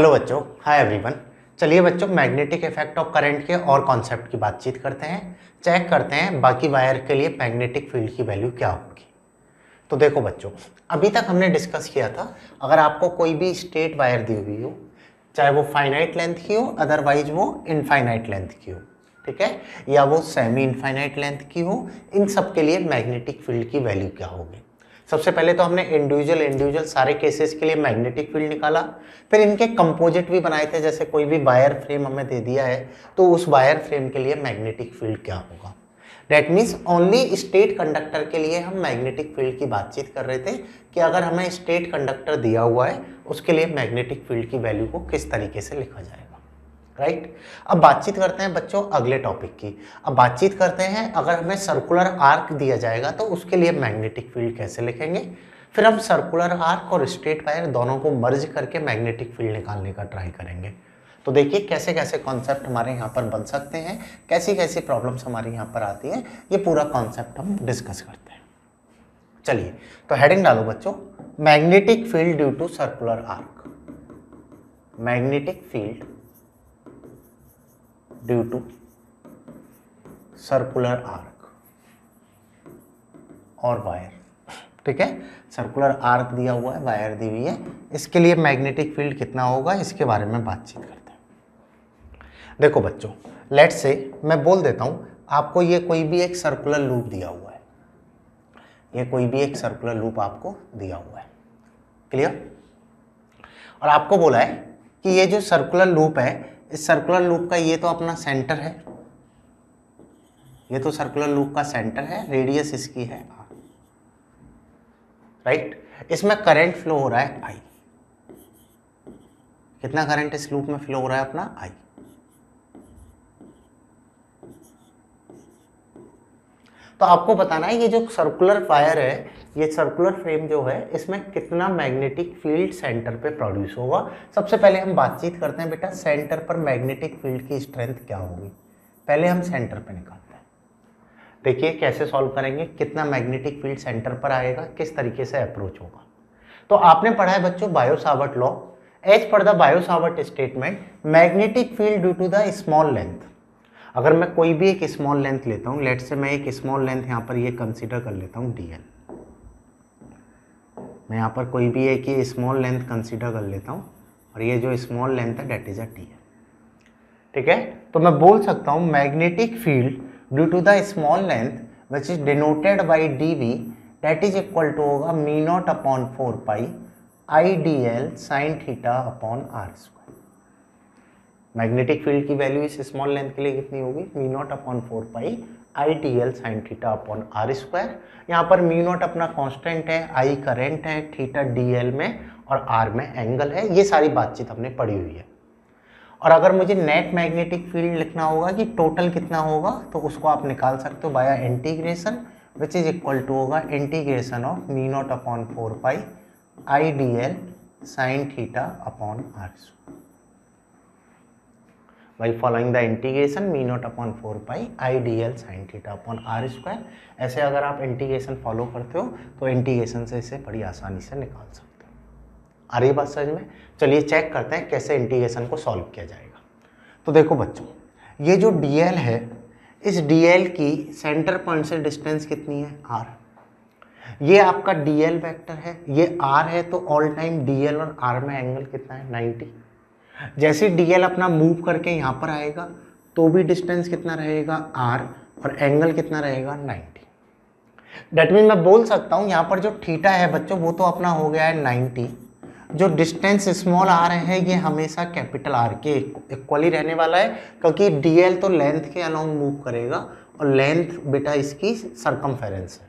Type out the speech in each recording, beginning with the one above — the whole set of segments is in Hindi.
हेलो बच्चों हाय एवरीवन चलिए बच्चों मैग्नेटिक इफेक्ट ऑफ करंट के और कॉन्सेप्ट की बातचीत करते हैं चेक करते हैं बाकी वायर के लिए मैग्नेटिक फील्ड की वैल्यू क्या होगी तो देखो बच्चों अभी तक हमने डिस्कस किया था अगर आपको कोई भी स्टेट वायर दी हुई हो चाहे वो फाइनाइट लेंथ की हो अदरवाइज वो इनफाइनाइट लेंथ की हो ठीक है या वो सेमी इनफाइनाइट लेंथ की हो इन सब के लिए मैग्नेटिक फील्ड की वैल्यू क्या होगी सबसे पहले तो हमने इंडिविजुअल इंडिविजुअल सारे केसेस के लिए मैग्नेटिक फील्ड निकाला फिर इनके कंपोजिट भी बनाए थे जैसे कोई भी वायर फ्रेम हमें दे दिया है तो उस वायर फ्रेम के लिए मैग्नेटिक फील्ड क्या होगा that means only straight conductor के लिए हम मैग्नेटिक फील्ड की बातचीत कर रहे थे कि अगर हमें स्टेट कंडक्टर दिया हुआ है उसके लिए मैग्नेटिक फील्ड की वैल्यू को किस तरीके से लिखा जाए राइट अब बातचीत करते हैं बच्चों अगले टॉपिक की अब बातचीत करते हैं अगर हमें सर्कुलर आर्क दिया जाएगा तो उसके लिए मैग्नेटिक फील्ड कैसे लिखेंगे फिर हम सर्कुलर आर्क और स्ट्रेट वायर दोनों को मर्ज करके मैग्नेटिक फील्ड निकालने का ट्राई करेंगे तो देखिए कैसे कैसे कॉन्सेप्ट हमारे यहाँ पर बन सकते हैं कैसी कैसी प्रॉब्लम्स हमारे यहाँ पर आती हैं ये पूरा कॉन्सेप्ट हम डिस्कस करते हैं चलिए तो हेडिंग डालो बच्चों magnetic field due to circular arc magnetic field due to circular arc और वायर ठीक है सर्कुलर आर्क दिया हुआ है वायर दी हुई है इसके लिए मैग्नेटिक फील्ड कितना होगा इसके बारे में बातचीत करते हैं देखो बच्चों लेट से मैं बोल देता हूं आपको ये कोई भी एक सर्कुलर लूप दिया हुआ है ये कोई भी एक सर्कुलर लूप आपको दिया हुआ है क्लियर और आपको बोला है कि ये जो सर्कुलर लूप है इस सर्कुलर लूप का ये तो अपना सेंटर है ये तो सर्कुलर लूप का सेंटर है रेडियस इसकी है राइट इसमें करंट फ्लो हो रहा है आई कितना करंट इस लूप में फ्लो हो रहा है अपना आई तो आपको बताना है ये जो सर्कुलर वायर है ये सर्कुलर फ्रेम जो है इसमें कितना मैग्नेटिक फील्ड सेंटर पे प्रोड्यूस होगा सबसे पहले हम बातचीत करते हैं बेटा सेंटर पर मैग्नेटिक फील्ड की स्ट्रेंथ क्या होगी पहले हम सेंटर पे निकालते हैं देखिए कैसे सॉल्व करेंगे कितना मैग्नेटिक फील्ड सेंटर पर आएगा किस तरीके से अप्रोच होगा तो आपने पढ़ा है बच्चों Biot Savart law as per the Biot Savart statement magnetic field due to the small length अगर मैं कोई भी एक स्मॉल लेंथ लेता हूँ लेट से मैं एक स्मॉल लेंथ यहाँ पर ये कंसिडर कर लेता हूँ डी मैं यहाँ पर कोई भी एक ये स्मॉल लेंथ कंसीडर कर लेता हूँ और ये जो स्मॉल लेंथ है डेट इज़ अ टी है ठीक है तो मैं बोल सकता हूँ magnetic field due to the small length which is denoted by D V that is equal to होगा mu naught upon four pi I D L sine theta upon R square magnetic field की वैल्यू इस स्मॉल लेंथ के लिए कितनी होगी mu naught upon four pi I T L sine theta upon R square यहाँ पर म्यू नॉट अपना कांस्टेंट है आई करेंट है थीटा डी एल में और आर में एंगल है ये सारी बातचीत हमने पढ़ी हुई है और अगर मुझे नेट मैग्नेटिक फील्ड लिखना होगा कि टोटल कितना होगा तो उसको आप निकाल सकते हो via integration which is equal to होगा integration of mu naught upon four pi I D L sine theta upon R by following the integration mu naught upon four pi I D L sine theta upon R square ऐसे अगर आप इंटीग्रेशन फॉलो करते हो तो इंटीग्रेशन से इसे बड़ी आसानी से निकाल सकते हो आ रही बात समझ में चलिए चेक करते हैं कैसे इंटीग्रेशन को सॉल्व किया जाएगा तो देखो बच्चों ये जो डी एल है इस डी एल की सेंटर पॉइंट से डिस्टेंस कितनी है आर ये आपका डी एल वैक्टर है ये आर है तो ऑल टाइम डी एल और आर में एंगल कितना है नाइन्टी जैसे डीएल अपना मूव करके यहाँ पर आएगा तो भी डिस्टेंस कितना रहेगा आर और एंगल कितना रहेगा नाइन्टी डेट मीन मैं बोल सकता हूँ यहाँ पर जो थीटा है बच्चों वो तो अपना हो गया है नाइन्टी जो डिस्टेंस स्मॉल आर है ये हमेशा कैपिटल आर के इक्वली रहने वाला है क्योंकि डीएल तो लेंथ के अलोंग मूव करेगा और लेंथ बेटा इसकी सरकमफेरेंस है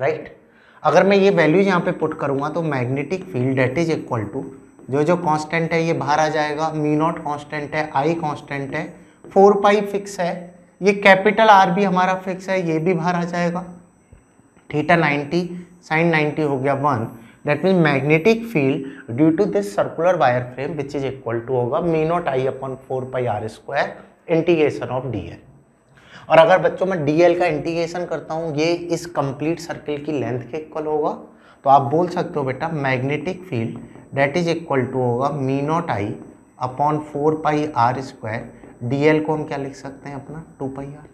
राइट अगर मैं ये वैल्यूज यहाँ पे पुट करूँगा तो magnetic field that is equal to जो जो कांस्टेंट है ये बाहर आ जाएगा मी नॉट कांस्टेंट है आई कांस्टेंट है फोर पाई फिक्स है ये कैपिटल आर भी हमारा फिक्स है ये भी बाहर आ जाएगा थीटा 90 साइन 90 हो गया one that mean magnetic field due to this circular wire frame which is equal to होगा mu naught I upon four pi R square integration of D L और अगर बच्चों मैं डी एल का इंटीग्रेशन करता हूँ ये इस कंप्लीट सर्किल की लेंथ के इक्वल होगा तो आप बोल सकते हो बेटा magnetic field that is equal to होगा mu naught I upon four pi R square D L को हम क्या लिख सकते हैं अपना two pi R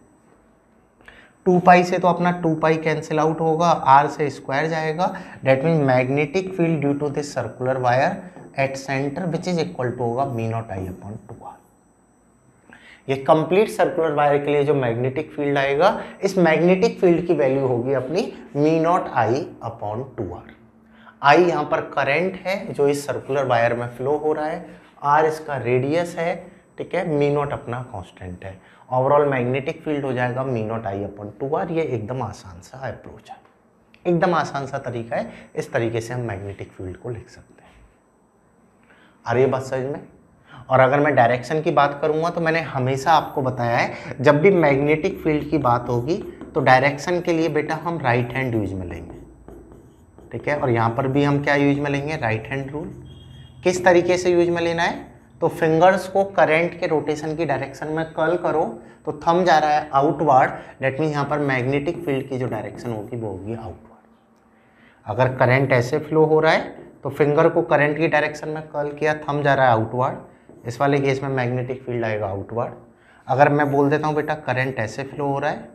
two pi से तो अपना टू पाई कैंसिल आउट होगा आर से स्क्वायर जाएगा that mean magnetic field due to this circular wire at centre which is equal to होगा mu naught I upon two R ये कंप्लीट सर्कुलर वायर के लिए जो मैग्नेटिक फील्ड आएगा इस मैग्नेटिक फील्ड की वैल्यू होगी अपनी mu naught I upon two R I यहाँ पर करंट है जो इस सर्कुलर वायर में फ्लो हो रहा है आर इसका रेडियस है ठीक है मी नॉट अपना कांस्टेंट है ओवरऑल मैग्नेटिक फील्ड हो जाएगा mu naught I upon two R ये एकदम आसान सा अप्रोच है एकदम आसान सा तरीका है इस तरीके से हम मैग्नेटिक फील्ड को लिख सकते हैं आ रही है बात समझ में और अगर मैं डायरेक्शन की बात करूँगा तो मैंने हमेशा आपको बताया है जब भी मैग्नेटिक फील्ड की बात होगी तो डायरेक्शन के लिए बेटा हम राइट हैंड यूज में लेंगे ठीक है और यहाँ पर भी हम क्या यूज में लेंगे राइट हैंड रूल किस तरीके से यूज में लेना है तो फिंगर्स को करंट के रोटेशन की डायरेक्शन में कल करो तो थम जा रहा है आउटवर्ड डेट मीन यहाँ पर मैग्नेटिक फील्ड की जो डायरेक्शन होगी वो होगी आउटवर्ड अगर करंट ऐसे फ्लो हो रहा है तो फिंगर को करंट की डायरेक्शन में कल किया थम जा रहा है आउटवर्ड इस वाले केस में मैग्नेटिक फील्ड आएगा आउटवर्ड अगर मैं बोल देता हूँ बेटा करंट ऐसे फ्लो हो रहा है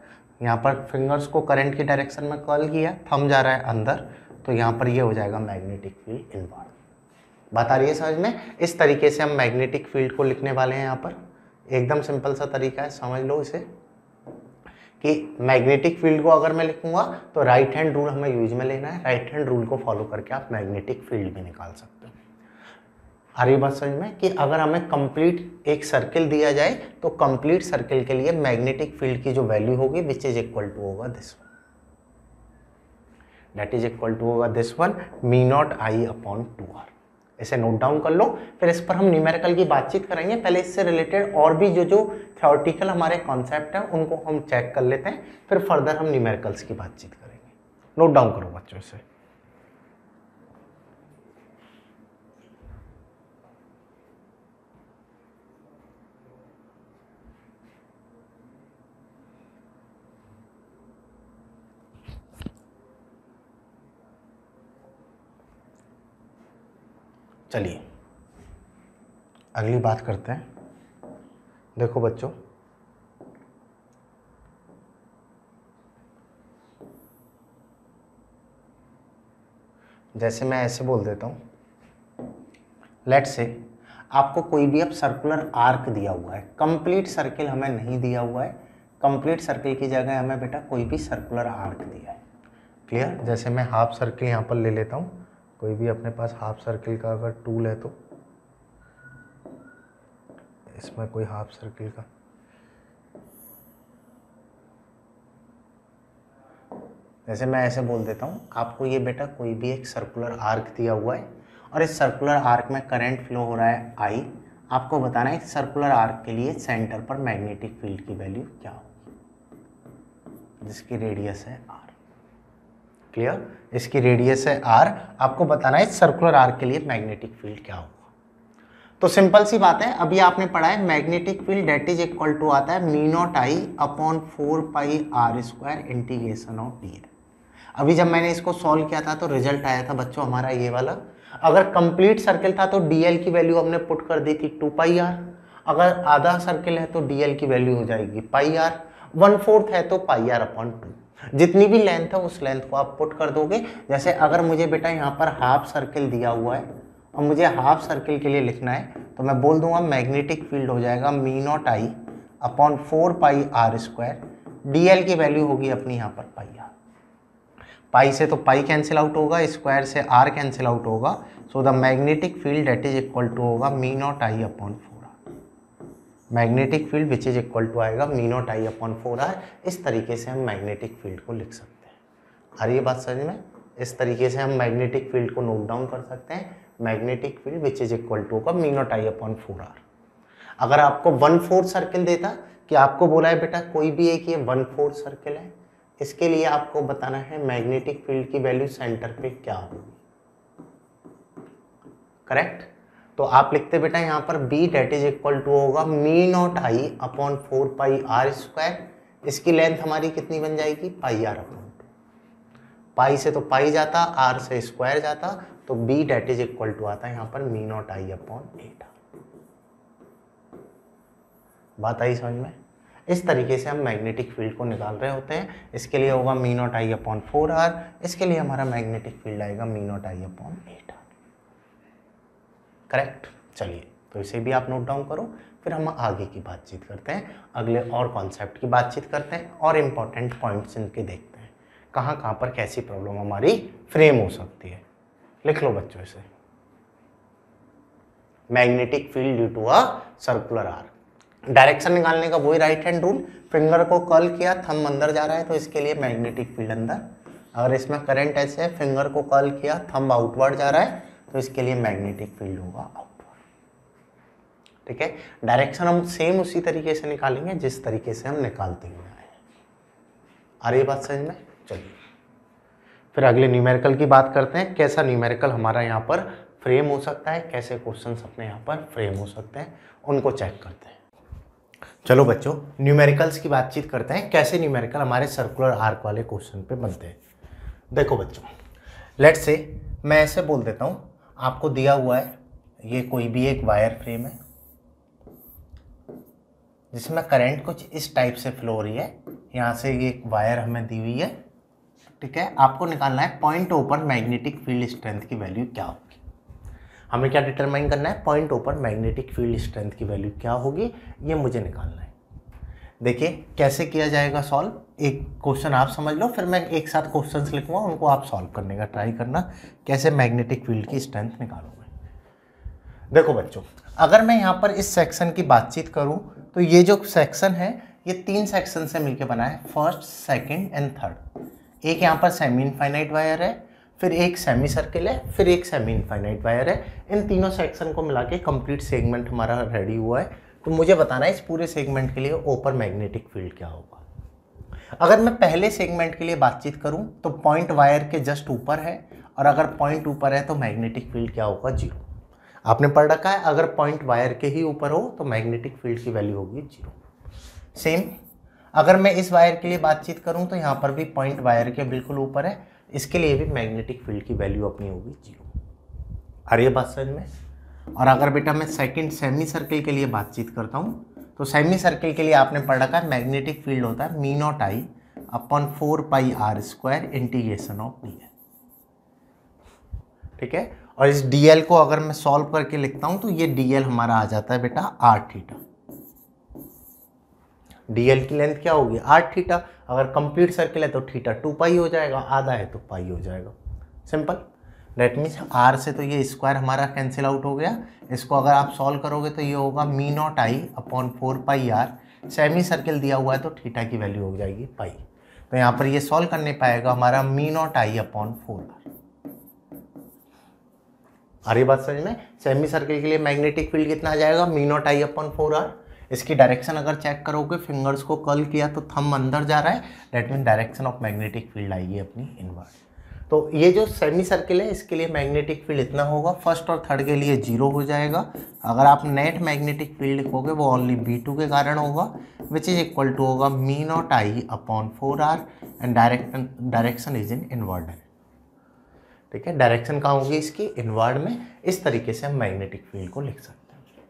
यहाँ पर फिंगर्स को करंट की डायरेक्शन में कल किया थम जा रहा है अंदर तो यहाँ पर ये हो जाएगा मैग्नेटिक फील्ड इनवर्ड बात आ रही है समझ में इस तरीके से हम मैग्नेटिक फील्ड को लिखने वाले हैं यहाँ पर एकदम सिंपल सा तरीका है समझ लो इसे कि मैग्नेटिक फील्ड को अगर मैं लिखूंगा तो राइट हैंड रूल हमें यूज में लेना है राइट हैंड रूल को फॉलो करके आप मैग्नेटिक फील्ड भी निकाल सकते हो आ रही बात समझ में कि अगर हमें कंप्लीट एक सर्किल दिया जाए तो कंप्लीट सर्किल के लिए मैग्नेटिक फील्ड की जो वैल्यू होगी विच इज इक्वल टू होगा this one that is equal to होगा this one mu naught I upon two R इसे नोट डाउन कर लो फिर इस पर हम न्यूमेरिकल की बातचीत करेंगे पहले इससे रिलेटेड और भी जो जो थियोरटिकल हमारे कॉन्सेप्ट हैं उनको हम चेक कर लेते हैं फिर फर्दर हम न्यूमेरिकल्स की बातचीत करेंगे नोट डाउन करो बच्चों से चलिए अगली बात करते हैं देखो बच्चों जैसे मैं ऐसे बोल देता हूँ लेट से आपको कोई भी अब सर्कुलर आर्क दिया हुआ है कंप्लीट सर्किल हमें नहीं दिया हुआ है कंप्लीट सर्किल की जगह हमें बेटा कोई भी सर्कुलर आर्क दिया है क्लियर जैसे मैं हाफ सर्किल यहाँ पर ले लेता हूँ कोई भी अपने पास हाफ सर्किल का अगर टूल है तो इसमें कोई हाफ सर्किल का जैसे मैं ऐसे बोल देता हूँ आपको ये बेटा कोई भी एक सर्कुलर आर्क दिया हुआ है और इस सर्कुलर आर्क में करंट फ्लो हो रहा है आई आपको बताना है सर्कुलर आर्क के लिए सेंटर पर मैग्नेटिक फील्ड की वैल्यू क्या होगी जिसकी रेडियस है आर क्लियर इसकी रेडियस है आर आपको बताना है सर्कुलर आर के लिए मैग्नेटिक फील्ड क्या होगा तो सिंपल सी बात है अभी आपने पढ़ा है magnetic field that is equal to आता है mu naught I upon four pi R square integration of D अभी जब मैंने इसको सॉल्व किया था तो रिजल्ट आया था बच्चों हमारा ये वाला अगर कंप्लीट सर्किल था तो डीएल की वैल्यू हमने पुट कर दी थी टू पाई आर अगर आधा सर्किल है तो डीएल की वैल्यू हो जाएगी पाई आर वन फोर्थ है तो पाई आर अपॉन टू जितनी भी लेंथ है उस लेंथ को आप पुट कर दोगे जैसे अगर मुझे बेटा यहाँ पर हाफ सर्किल दिया हुआ है और मुझे हाफ सर्किल के लिए लिखना है तो मैं बोल दूंगा मैग्नेटिक फील्ड हो जाएगा mu naught I upon four pi R square D L की वैल्यू होगी अपनी यहाँ पर पाई आर पाई से तो पाई कैंसिल आउट होगा स्क्वायर से आर कैंसिल आउट होगा so the magnetic field that is equal to होगा mu naught I upon magnetic field which is equal to आएगा mu naught I upon four R इस तरीके से हम मैग्नेटिक फील्ड को लिख सकते हैं आ रही है बात समझ में इस तरीके से हम मैग्नेटिक फील्ड को नोट डाउन कर सकते हैं magnetic field which is equal to का mu naught I upon four R अगर आपको वन फोर्थ सर्किल देता कि आपको बोला है बेटा कोई भी एक ये वन फोर्थ सर्किल है इसके लिए आपको बताना है मैग्नेटिक फील्ड की वैल्यू सेंटर पे क्या होगी करेक्ट तो आप लिखते बेटा यहाँ पर B that is equal to होगा mu naught I upon four pi R square इसकी लेंथ हमारी कितनी बन जाएगी पाई आर अपॉन पाई से तो पाई जाता आर से स्क्वायर जाता तो B that is equal to आता यहाँ पर mu naught I upon eight बात आई समझ में इस तरीके से हम मैग्नेटिक फील्ड को निकाल रहे होते हैं इसके लिए होगा mu naught I upon four R इसके लिए हमारा मैग्नेटिक फील्ड आएगा mu naught I upon eight R correct चलिए तो इसे भी आप नोट डाउन करो फिर हम आगे की बातचीत करते हैं अगले और कॉन्सेप्ट की बातचीत करते हैं और इम्पॉर्टेंट पॉइंट्स इनके देखते हैं कहाँ कहाँ पर कैसी प्रॉब्लम हमारी फ्रेम हो सकती है लिख लो बच्चों इसे magnetic field due to a circular arc direction निकालने का वही राइट हैंड रूल फिंगर को कल किया थम अंदर जा रहा है तो इसके लिए मैग्नेटिक फील्ड अंदर अगर इसमें करंट ऐसे है फिंगर को कल किया थंब आउटवर्ड जा रहा है तो इसके लिए मैग्नेटिक फील्ड होगा आउटवर्ड ठीक है डायरेक्शन हम सेम उसी तरीके से निकालेंगे जिस तरीके से हम निकालते हुए आए आ रही बात समझ में चलिए फिर अगले न्यूमेरिकल की बात करते हैं कैसा न्यूमेरिकल हमारा यहाँ पर फ्रेम हो सकता है कैसे क्वेश्चन अपने यहाँ पर फ्रेम हो सकते हैं उनको चेक करते हैं चलो बच्चों न्यूमेरिकल्स की बातचीत करते हैं कैसे न्यूमेरिकल हमारे सर्कुलर आर्क वाले क्वेश्चन पे बनते हैं देखो बच्चों लेट से मैं ऐसे बोल देता हूँ आपको दिया हुआ है ये कोई भी एक वायर फ्रेम है जिसमें करंट कुछ इस टाइप से फ्लो हो रही है यहाँ से ये एक वायर हमें दी हुई है ठीक है आपको निकालना है point open magnetic field strength की वैल्यू क्या होगी हमें क्या डिटरमाइन करना है point open magnetic field strength की वैल्यू क्या होगी ये मुझे निकालना है देखिए कैसे किया जाएगा सॉल्व एक क्वेश्चन आप समझ लो फिर मैं एक साथ क्वेश्चन लिखूंगा उनको आप सॉल्व करने का ट्राई करना कैसे मैग्नेटिक फील्ड की स्ट्रेंथ निकालोगे देखो बच्चों अगर मैं यहाँ पर इस सेक्शन की बातचीत करूँ तो ये जो सेक्शन है ये तीन सेक्शन से मिलकर बना है फर्स्ट सेकेंड एंड थर्ड एक यहाँ पर सेमी इनफाइनाइट वायर है फिर एक सेमी सर्किल है फिर एक सेमी इनफाइनाइट वायर है इन तीनों सेक्शन को मिला के कम्प्लीट सेगमेंट हमारा रेडी हुआ है तो मुझे बताना है इस पूरे सेगमेंट के लिए ओपर मैग्नेटिक फील्ड क्या होगा अगर मैं पहले सेगमेंट के लिए बातचीत करूं तो पॉइंट वायर के जस्ट ऊपर है और अगर पॉइंट ऊपर है तो मैग्नेटिक फील्ड क्या होगा जीरो आपने पढ़ रखा है अगर पॉइंट वायर के ही ऊपर हो तो मैग्नेटिक फील्ड की वैल्यू होगी जीरो सेम अगर मैं इस वायर के लिए बातचीत करूं तो यहाँ पर भी पॉइंट वायर के बिल्कुल ऊपर है इसके लिए भी मैग्नेटिक फील्ड की वैल्यू अपनी होगी जीरो अरे बात समझ में और अगर बेटा मैं सेकंड सेमी सर्कल के लिए बातचीत करता हूँ तो सेमी सर्कल के लिए आपने पढ़ रखा है मैग्नेटिक फील्ड होता है mu naught I upon four pi R square integration of D ठीक है और इस डीएल को अगर मैं सॉल्व करके लिखता हूं तो ये डीएल हमारा आ जाता है बेटा आर थीटा डीएल की लेंथ क्या होगी आठ थीटा अगर कंप्लीट सर्किल है तो थीटा टू पाई हो जाएगा आधा है तो पाई हो जाएगा सिंपल डेट मीन्स आर से तो ये स्क्वायर हमारा कैंसिल आउट हो गया इसको अगर आप सॉल्व करोगे तो ये होगा mu naught I upon four pi R semi circle दिया हुआ है तो थीटा की वैल्यू हो जाएगी पाई तो यहाँ पर ये सॉल्व करने पाएगा हमारा mu naught I upon four R आ रही बात समझ में सेमी सर्किल के लिए मैग्नेटिक फील्ड कितना आ जाएगा mu naught I upon four R इसकी डायरेक्शन अगर चेक करोगे फिंगर्स को कर्ल किया तो थम अंदर जा रहा है that mean direction of magnetic field आएगी अपनी इनवर्स तो ये जो सेमी सर्किल है इसके लिए मैग्नेटिक फील्ड इतना होगा फर्स्ट और थर्ड के लिए जीरो हो जाएगा अगर आप नेट मैग्नेटिक फील्ड लिखोगे वो ओनली बी टू के कारण होगा विच इज़ इक्वल टू होगा mu naught I upon four R and direct direction is in inward ठीक है डायरेक्शन कहाँ होगी इसकी इनवर्ड में इस तरीके से हम मैग्नेटिक फील्ड को लिख सकते हैं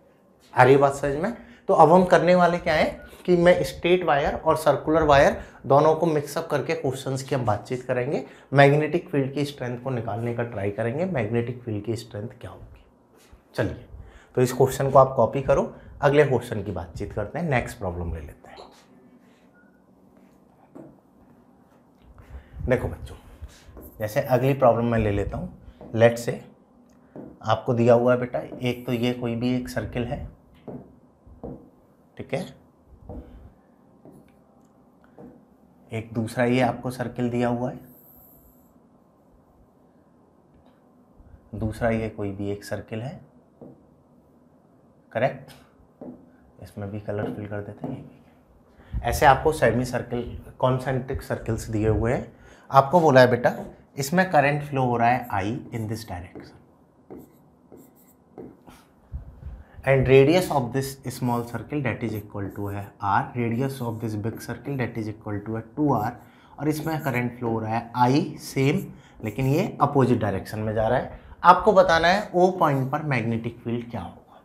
आ रही बात समझ में तो अब हम करने वाले क्या है कि मैं स्ट्रेट वायर और सर्कुलर वायर दोनों को मिक्सअप करके क्वेश्चंस की हम बातचीत करेंगे मैग्नेटिक फील्ड की स्ट्रेंथ को निकालने का ट्राई करेंगे मैग्नेटिक फील्ड की स्ट्रेंथ क्या होगी चलिए तो इस क्वेश्चन को आप कॉपी करो अगले क्वेश्चन की बातचीत करते हैं नेक्स्ट प्रॉब्लम ले लेते हैं देखो बच्चों जैसे अगली प्रॉब्लम मैं ले लेता हूँ लेट से आपको दिया हुआ है बेटा एक तो ये कोई भी एक सर्किल है ठीक है एक दूसरा ये आपको सर्किल दिया हुआ है दूसरा ये कोई भी एक सर्किल है करेक्ट इसमें भी कलर फिल कर देते हैं ऐसे आपको सेमी सर्किल कॉन्सेंट्रिक सर्किल्स दिए हुए हैं आपको बोला है बेटा इसमें करंट फ्लो हो रहा है I in this direction and radius of this small circle that is equal to है R radius of this big circle that is equal to है टू आर और इसमें करंट फ्लो हो रहा है आई सेम लेकिन ये अपोजिट डायरेक्शन में जा रहा है आपको बताना है ओ पॉइंट पर मैग्नेटिक फील्ड क्या होगा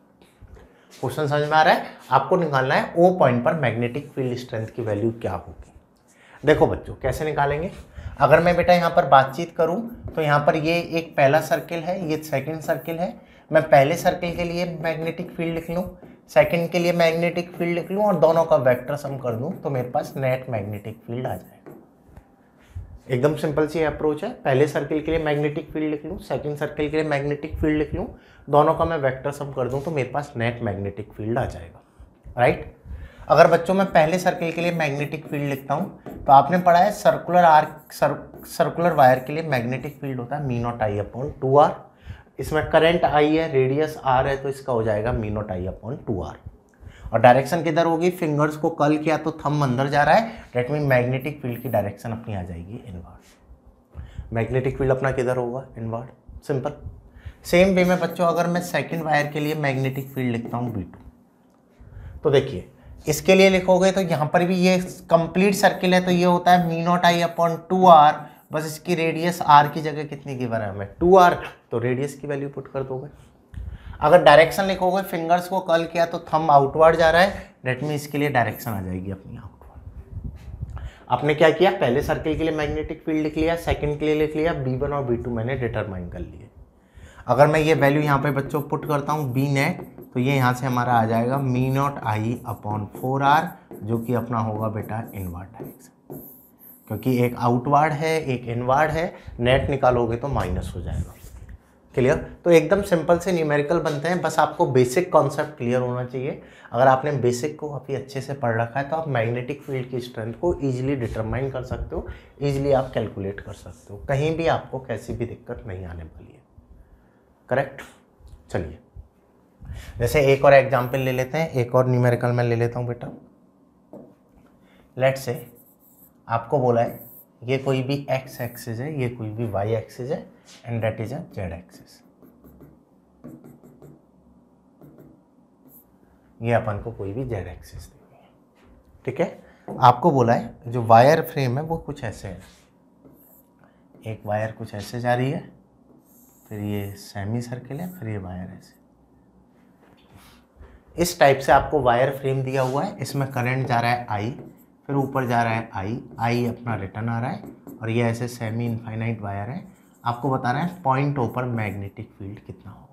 क्वेश्चन समझ में आ रहा है आपको निकालना है ओ पॉइंट पर मैग्नेटिक फील्ड स्ट्रेंथ की वैल्यू क्या होगी देखो बच्चों कैसे निकालेंगे अगर मैं बेटा यहाँ पर बातचीत करूँ तो यहाँ पर ये एक पहला सर्किल है ये सेकेंड सर्किल है मैं पहले सर्कल के लिए मैग्नेटिक फील्ड लिख लूँ सेकंड के लिए मैग्नेटिक फील्ड लिख लूँ और दोनों का वैक्टर सम कर दूँ तो मेरे पास नेट मैग्नेटिक फील्ड आ जाएगा एकदम सिंपल सी अप्रोच है पहले सर्कल के लिए मैग्नेटिक फील्ड लिख लूँ सेकेंड सर्कल के लिए मैग्नेटिक फील्ड लिख लूँ दोनों का मैं वेक्टर सम कर दूँ तो मेरे पास नेट मैग्नेटिक फील्ड आ जाएगा राइट अगर बच्चों मैं पहले सर्कल के लिए मैग्नेटिक फील्ड लिखता हूँ तो आपने पढ़ा है सर्कुलर आर्क सर्कुलर वायर के लिए मैग्नेटिक फील्ड होता है मीनोटाई अपॉन टू आर इसमें करंट आई है रेडियस आर है तो इसका हो जाएगा mu naught I upon two R और डायरेक्शन किधर होगी फिंगर्स को कल किया तो थम अंदर जा रहा है डेट मीन मैग्नेटिक फील्ड की डायरेक्शन अपनी आ जाएगी इनवर्ड मैग्नेटिक फील्ड अपना किधर होगा इनवर्ड सिंपल सेम वे में बच्चों अगर मैं सेकेंड वायर के लिए मैग्नेटिक फील्ड लिखता हूँ बी तो देखिए इसके लिए लिखोगे तो यहाँ पर भी ये कंप्लीट सर्किल है तो ये होता है mu naught I upon two R बस इसकी रेडियस आर की जगह कितनी तो की बना हमें टू आर तो रेडियस की वैल्यू पुट कर दोगे अगर डायरेक्शन लिखोगे फिंगर्स को कल किया तो थम आउटवर्ड जा रहा है डेट मीन इसके लिए डायरेक्शन आ जाएगी अपनी आउटवर्ड आपने क्या किया पहले सर्किल के लिए मैग्नेटिक फील्ड लिख लिया सेकंड के लिए लिख लिया बी वन और बी टू मैंने डिटरमाइन कर लिए अगर मैं ये वैल्यू यहाँ पे बच्चों पुट करता हूँ बी नेट तो ये यहाँ से हमारा आ जाएगा mu naught I upon four R जो कि अपना होगा बेटा इनवर्ट डायरेक्शन क्योंकि एक आउटवार्ड है एक इनवार्ड है नेट निकालोगे तो माइनस हो जाएगा क्लियर तो एकदम सिंपल से न्यूमेरिकल बनते हैं बस आपको बेसिक कॉन्सेप्ट क्लियर होना चाहिए अगर आपने बेसिक को अभी अच्छे से पढ़ रखा है तो आप मैग्नेटिक फील्ड की स्ट्रेंथ को ईजिली डिटरमाइन कर सकते हो ईजिली आप कैलकुलेट कर सकते हो कहीं भी आपको कैसी भी दिक्कत नहीं आने वाली है करेक्ट चलिए जैसे एक और एग्जाम्पल ले लेते हैं एक और न्यूमेरिकल मैं ले लेता हूँ बेटा लेट से आपको बोला है ये कोई भी एक्स एक्सिस है ये कोई भी वाई एक्सिस है and that is a Z axis ये अपन को कोई भी जेड एक्सिस देनी है ठीक है आपको बोला है जो वायर फ्रेम है वो कुछ ऐसे है एक वायर कुछ ऐसे जा रही है फिर ये सेमी सर्किल है फिर ये वायर ऐसे इस टाइप से आपको वायर फ्रेम दिया हुआ है इसमें करंट जा रहा है आई फिर ऊपर जा रहा है आई आई अपना रिटर्न आ रहा है और ये ऐसे सेमी इन्फाइनाइट वायर है आपको बता रहे हैं पॉइंट पर मैग्नेटिक फील्ड कितना होगा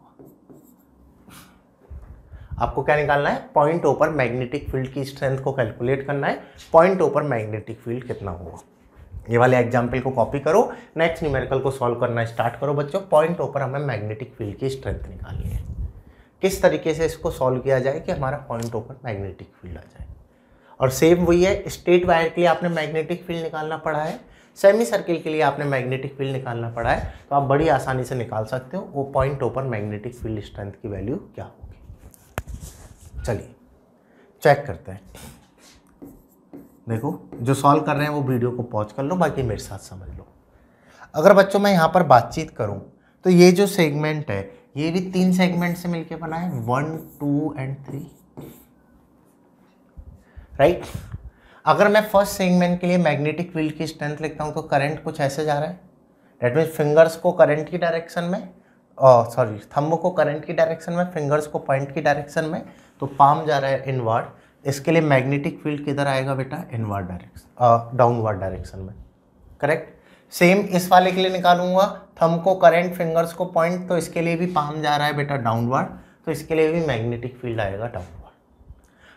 आपको क्या निकालना है पॉइंट पर मैग्नेटिक फील्ड की स्ट्रेंथ को कैलकुलेट करना है पॉइंट पर मैग्नेटिक फील्ड कितना होगा ये वाले एग्जाम्पल को कॉपी करो नेक्स्ट न्यूमेरिकल को सॉल्व करना स्टार्ट करो बच्चों पॉइंट ओपर हमें मैग्नेटिक फील्ड की स्ट्रेंथ निकालनी है किस तरीके से इसको सॉल्व किया जाए कि हमारा पॉइंट ओपर मैग्नेटिक फील्ड आ जाए और सेम वही है स्ट्रेट वायर के लिए आपने मैग्नेटिक फील्ड निकालना पड़ा है सेमी सर्किल के लिए आपने मैग्नेटिक फील्ड निकालना पड़ा है तो आप बड़ी आसानी से निकाल सकते हो वो point open magnetic field strength की वैल्यू क्या होगी चलिए चेक करते हैं देखो जो सॉल्व कर रहे हैं वो वीडियो को पॉज कर लो बाकी मेरे साथ समझ लो अगर बच्चों मैं यहाँ पर बातचीत करूँ तो ये जो सेगमेंट है ये भी तीन सेगमेंट से मिलकर बना है one two and three right right? अगर मैं फर्स्ट सेगमेंट के लिए मैग्नेटिक फील्ड की स्ट्रेंथ लिखता हूँ तो करंट कुछ ऐसे जा रहा है डेट मीन्स फिंगर्स को करंट की डायरेक्शन में सॉरी थम्ब को करंट की डायरेक्शन में फिंगर्स को पॉइंट की डायरेक्शन में तो पाम जा रहा है इनवर्ड इसके लिए मैग्नेटिक फील्ड किधर आएगा बेटा इनवर्ड डायरेक्शन डाउनवर्ड डायरेक्शन में करेक्ट सेम इस वाले के लिए निकालूंगा थम को करंट फिंगर्स को पॉइंट तो इसके लिए भी पाम जा रहा है बेटा डाउनवर्ड तो इसके लिए भी मैग्नेटिक फील्ड आएगा डाउन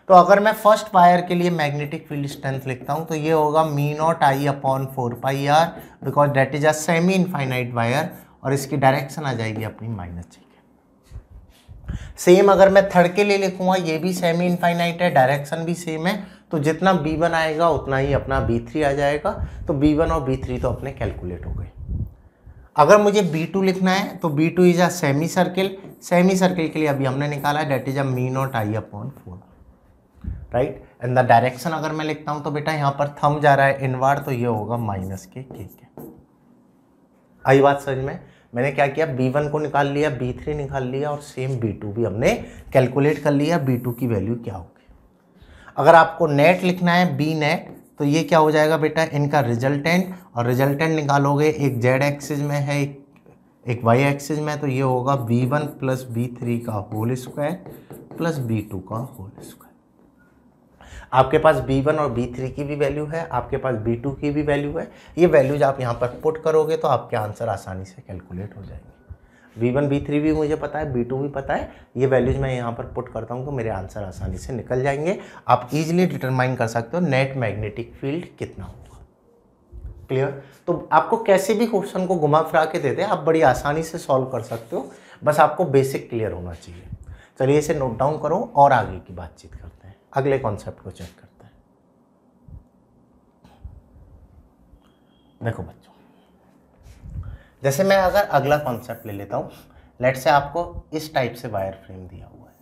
तो अगर मैं फर्स्ट वायर के लिए मैग्नेटिक फील्ड स्ट्रेंथ लिखता हूँ तो ये होगा mu naught I upon four pi R because that is a semi infinite wire और इसकी डायरेक्शन आ जाएगी अपनी माइनस जी के सेम अगर मैं थर्ड के लिए लिखूंगा ये भी सेमी इनफाइनाइट है डायरेक्शन भी सेम है तो जितना बी वन आएगा उतना ही अपना बी थ्री आ जाएगा तो बी वन और बी थ्री तो अपने कैलकुलेट हो गए अगर मुझे बी टू लिखना है तो B two is a semi circle semi circle के लिए अभी हमने निकाला that is a mu naught I upon four right and the direction अगर मैं लिखता हूँ तो बेटा यहाँ पर थम जा रहा है इनवार तो ये होगा माइनस के ठीक है आई बात समझ में मैंने क्या किया बी वन को निकाल लिया बी थ्री निकाल लिया और सेम बी टू भी हमने कैलकुलेट कर लिया बी टू की वैल्यू क्या होगी अगर आपको नेट लिखना है बी नेट तो ये क्या हो जाएगा बेटा इनका रिजल्टेंट और रिजल्टेंट निकालोगे एक जेड एक्सिस में है एक एक वाई एक्सिस में तो ये होगा B one plus B three का whole square plus B two का होल स्क्वायर आपके पास बी वन और बी थ्री की भी वैल्यू है आपके पास बी टू की भी वैल्यू है ये वैल्यूज आप यहाँ पर पुट करोगे तो आपके आंसर आसानी से कैलकुलेट हो जाएंगे बी वन बी थ्री भी मुझे पता है बी टू भी पता है ये वैल्यूज मैं यहाँ पर पुट करता हूँ तो मेरे आंसर आसानी से निकल जाएंगे आप इजीली डिटरमाइन कर सकते हो नेट मैग्नेटिक फील्ड कितना होगा क्लियर तो आपको कैसे भी क्वेश्चन को घुमा फिरा के देते हैं आप बड़ी आसानी से सॉल्व कर सकते हो बस आपको बेसिक क्लियर होना चाहिए चलिए इसे नोट डाउन करो और आगे की बातचीत करो अगले कॉन्सेप्ट को चेक करते हैं देखो बच्चों जैसे मैं अगर अगला कॉन्सेप्ट ले लेता हूं लेट से आपको इस टाइप से वायर फ्रेम दिया हुआ है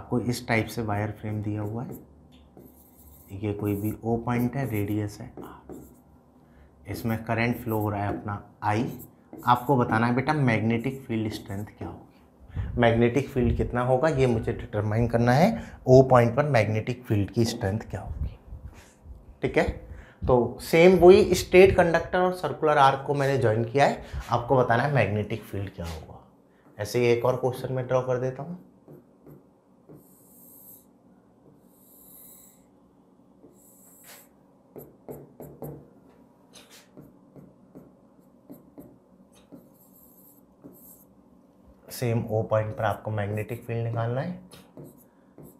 आपको इस टाइप से वायर फ्रेम दिया हुआ है ये कोई भी ओ पॉइंट है रेडियस है इसमें करंट फ्लो हो रहा है अपना आई आपको बताना है बेटा मैग्नेटिक फील्ड स्ट्रेंथ क्या होगी मैग्नेटिक फील्ड कितना होगा ये मुझे डिटरमाइन करना है ओ पॉइंट पर मैग्नेटिक फील्ड की स्ट्रेंथ क्या होगी ठीक है तो सेम वही स्टेट कंडक्टर और सर्कुलर आर्क को मैंने ज्वाइन किया है आपको बताना है मैग्नेटिक फील्ड क्या होगा ऐसे ही एक और क्वेश्चन में ड्रॉ कर देता हूँ सेम ओ पॉइंट पर आपको मैग्नेटिक फील्ड निकालना है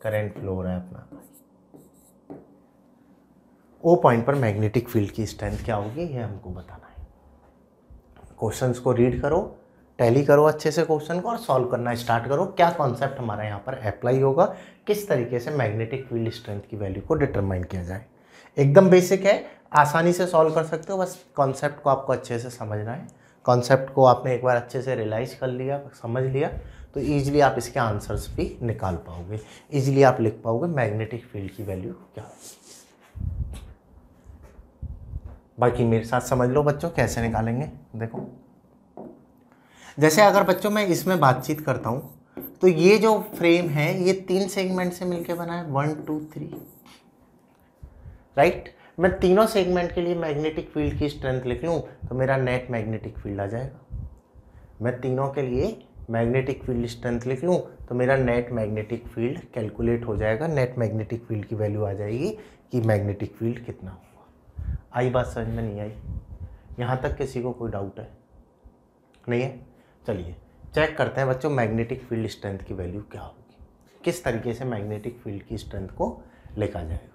करंट फ्लो रहा है अपना ओ पॉइंट पर मैग्नेटिक फील्ड की स्ट्रेंथ क्या होगी ये हमको बताना है क्वेश्चंस को रीड करो टैली करो अच्छे से क्वेश्चन को और सॉल्व करना स्टार्ट करो क्या कॉन्सेप्ट हमारा यहाँ पर अप्लाई होगा किस तरीके से मैग्नेटिक फील्ड स्ट्रेंथ की वैल्यू को डिटरमाइन किया जाए एकदम बेसिक है आसानी से सॉल्व कर सकते हो बस कॉन्सेप्ट को आपको अच्छे से समझना है कॉन्सेप्ट को आपने एक बार अच्छे से रियलाइज़ कर लिया समझ लिया तो ईजिली आप इसके आंसर्स भी निकाल पाओगे ईजिली आप लिख पाओगे मैग्नेटिक फील्ड की वैल्यू क्या है बाकी मेरे साथ समझ लो बच्चों कैसे निकालेंगे देखो जैसे अगर बच्चों मैं इसमें बातचीत करता हूँ तो ये जो फ्रेम है ये तीन सेगमेंट से मिलके बना है वन टू थ्री राइट मैं तीनों सेगमेंट के लिए मैग्नेटिक फील्ड की स्ट्रेंथ लिख लूँ तो मेरा नेट मैग्नेटिक फील्ड आ जाएगा मैं तीनों के लिए मैग्नेटिक फील्ड स्ट्रेंथ लिख लूँ तो मेरा नेट मैग्नेटिक फील्ड कैलकुलेट हो जाएगा नेट मैग्नेटिक फील्ड की वैल्यू आ जाएगी कि मैग्नेटिक फील्ड कितना होगा आई बात समझ में नहीं आई यहाँ तक किसी को कोई डाउट है नहीं है चलिए चेक करते हैं बच्चों मैग्नेटिक फील्ड स्ट्रेंथ की वैल्यू क्या होगी किस तरीके से मैग्नेटिक फील्ड की स्ट्रेंथ को लिखा जाएगा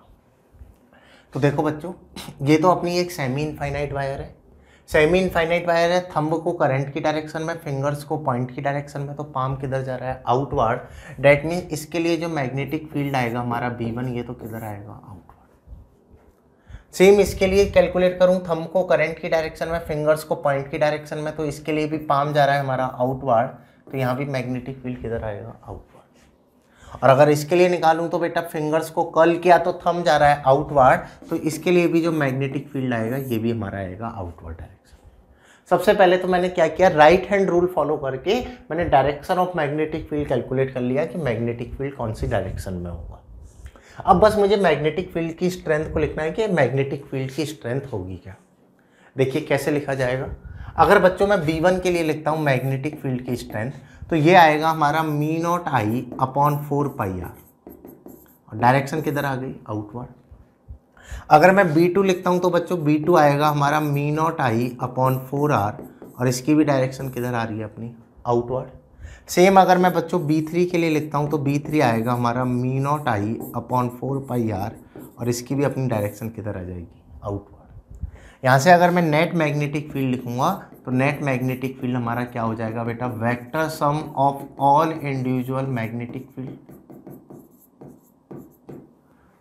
तो देखो बच्चों ये तो अपनी एक सेमी इनफाइनाइट वायर है सेमी इनफाइनाइट वायर है थंब को करंट की डायरेक्शन में फिंगर्स को पॉइंट की डायरेक्शन में तो पाम किधर जा रहा है आउटवर्ड डैट मीन इसके लिए जो मैग्नेटिक फील्ड आएगा हमारा बी वन ये तो किधर आएगा आउटवर्ड सेम इसके लिए कैलकुलेट करूँ थंब को करंट की डायरेक्शन में फिंगर्स को पॉइंट की डायरेक्शन में तो इसके लिए भी पाम जा रहा है हमारा आउटवर्ड तो यहाँ भी मैग्नेटिक फील्ड किधर आएगा आउटवर्ड और अगर इसके लिए निकालूं तो बेटा फिंगर्स को कल किया तो थम जा रहा है आउटवर्ड तो इसके लिए भी जो मैग्नेटिक फील्ड आएगा ये भी हमारा आएगा आउटवर्ड डायरेक्शन सबसे पहले तो मैंने क्या किया राइट हैंड रूल फॉलो करके मैंने direction of magnetic field calculate कर लिया कि मैग्नेटिक फील्ड कौन सी डायरेक्शन में होगा अब बस मुझे मैग्नेटिक फील्ड की स्ट्रेंथ को लिखना है कि मैग्नेटिक फील्ड की स्ट्रेंथ होगी क्या देखिए कैसे लिखा जाएगा अगर बच्चों मैं बी वन के लिए लिखता हूँ मैग्नेटिक फील्ड की स्ट्रेंथ तो ये आएगा हमारा mu naught I upon four pi R और डायरेक्शन किधर आ गई आउटवर्ड अगर मैं बी टू लिखता हूँ तो बच्चों बी टू आएगा हमारा mu naught I upon four R और इसकी भी डायरेक्शन किधर आ रही है अपनी आउटवर्ड सेम अगर मैं बच्चों बी थ्री के लिए लिखता हूँ तो बी थ्री आएगा हमारा mu naught I upon four pi R और इसकी भी अपनी डायरेक्शन किधर आ जाएगी आउटवर्ड यहाँ से अगर मैं नेट मैग्नेटिक फील्ड लिखूंगा तो नेट मैग्नेटिक फील्ड हमारा क्या हो जाएगा बेटा vector sum of all individual magnetic field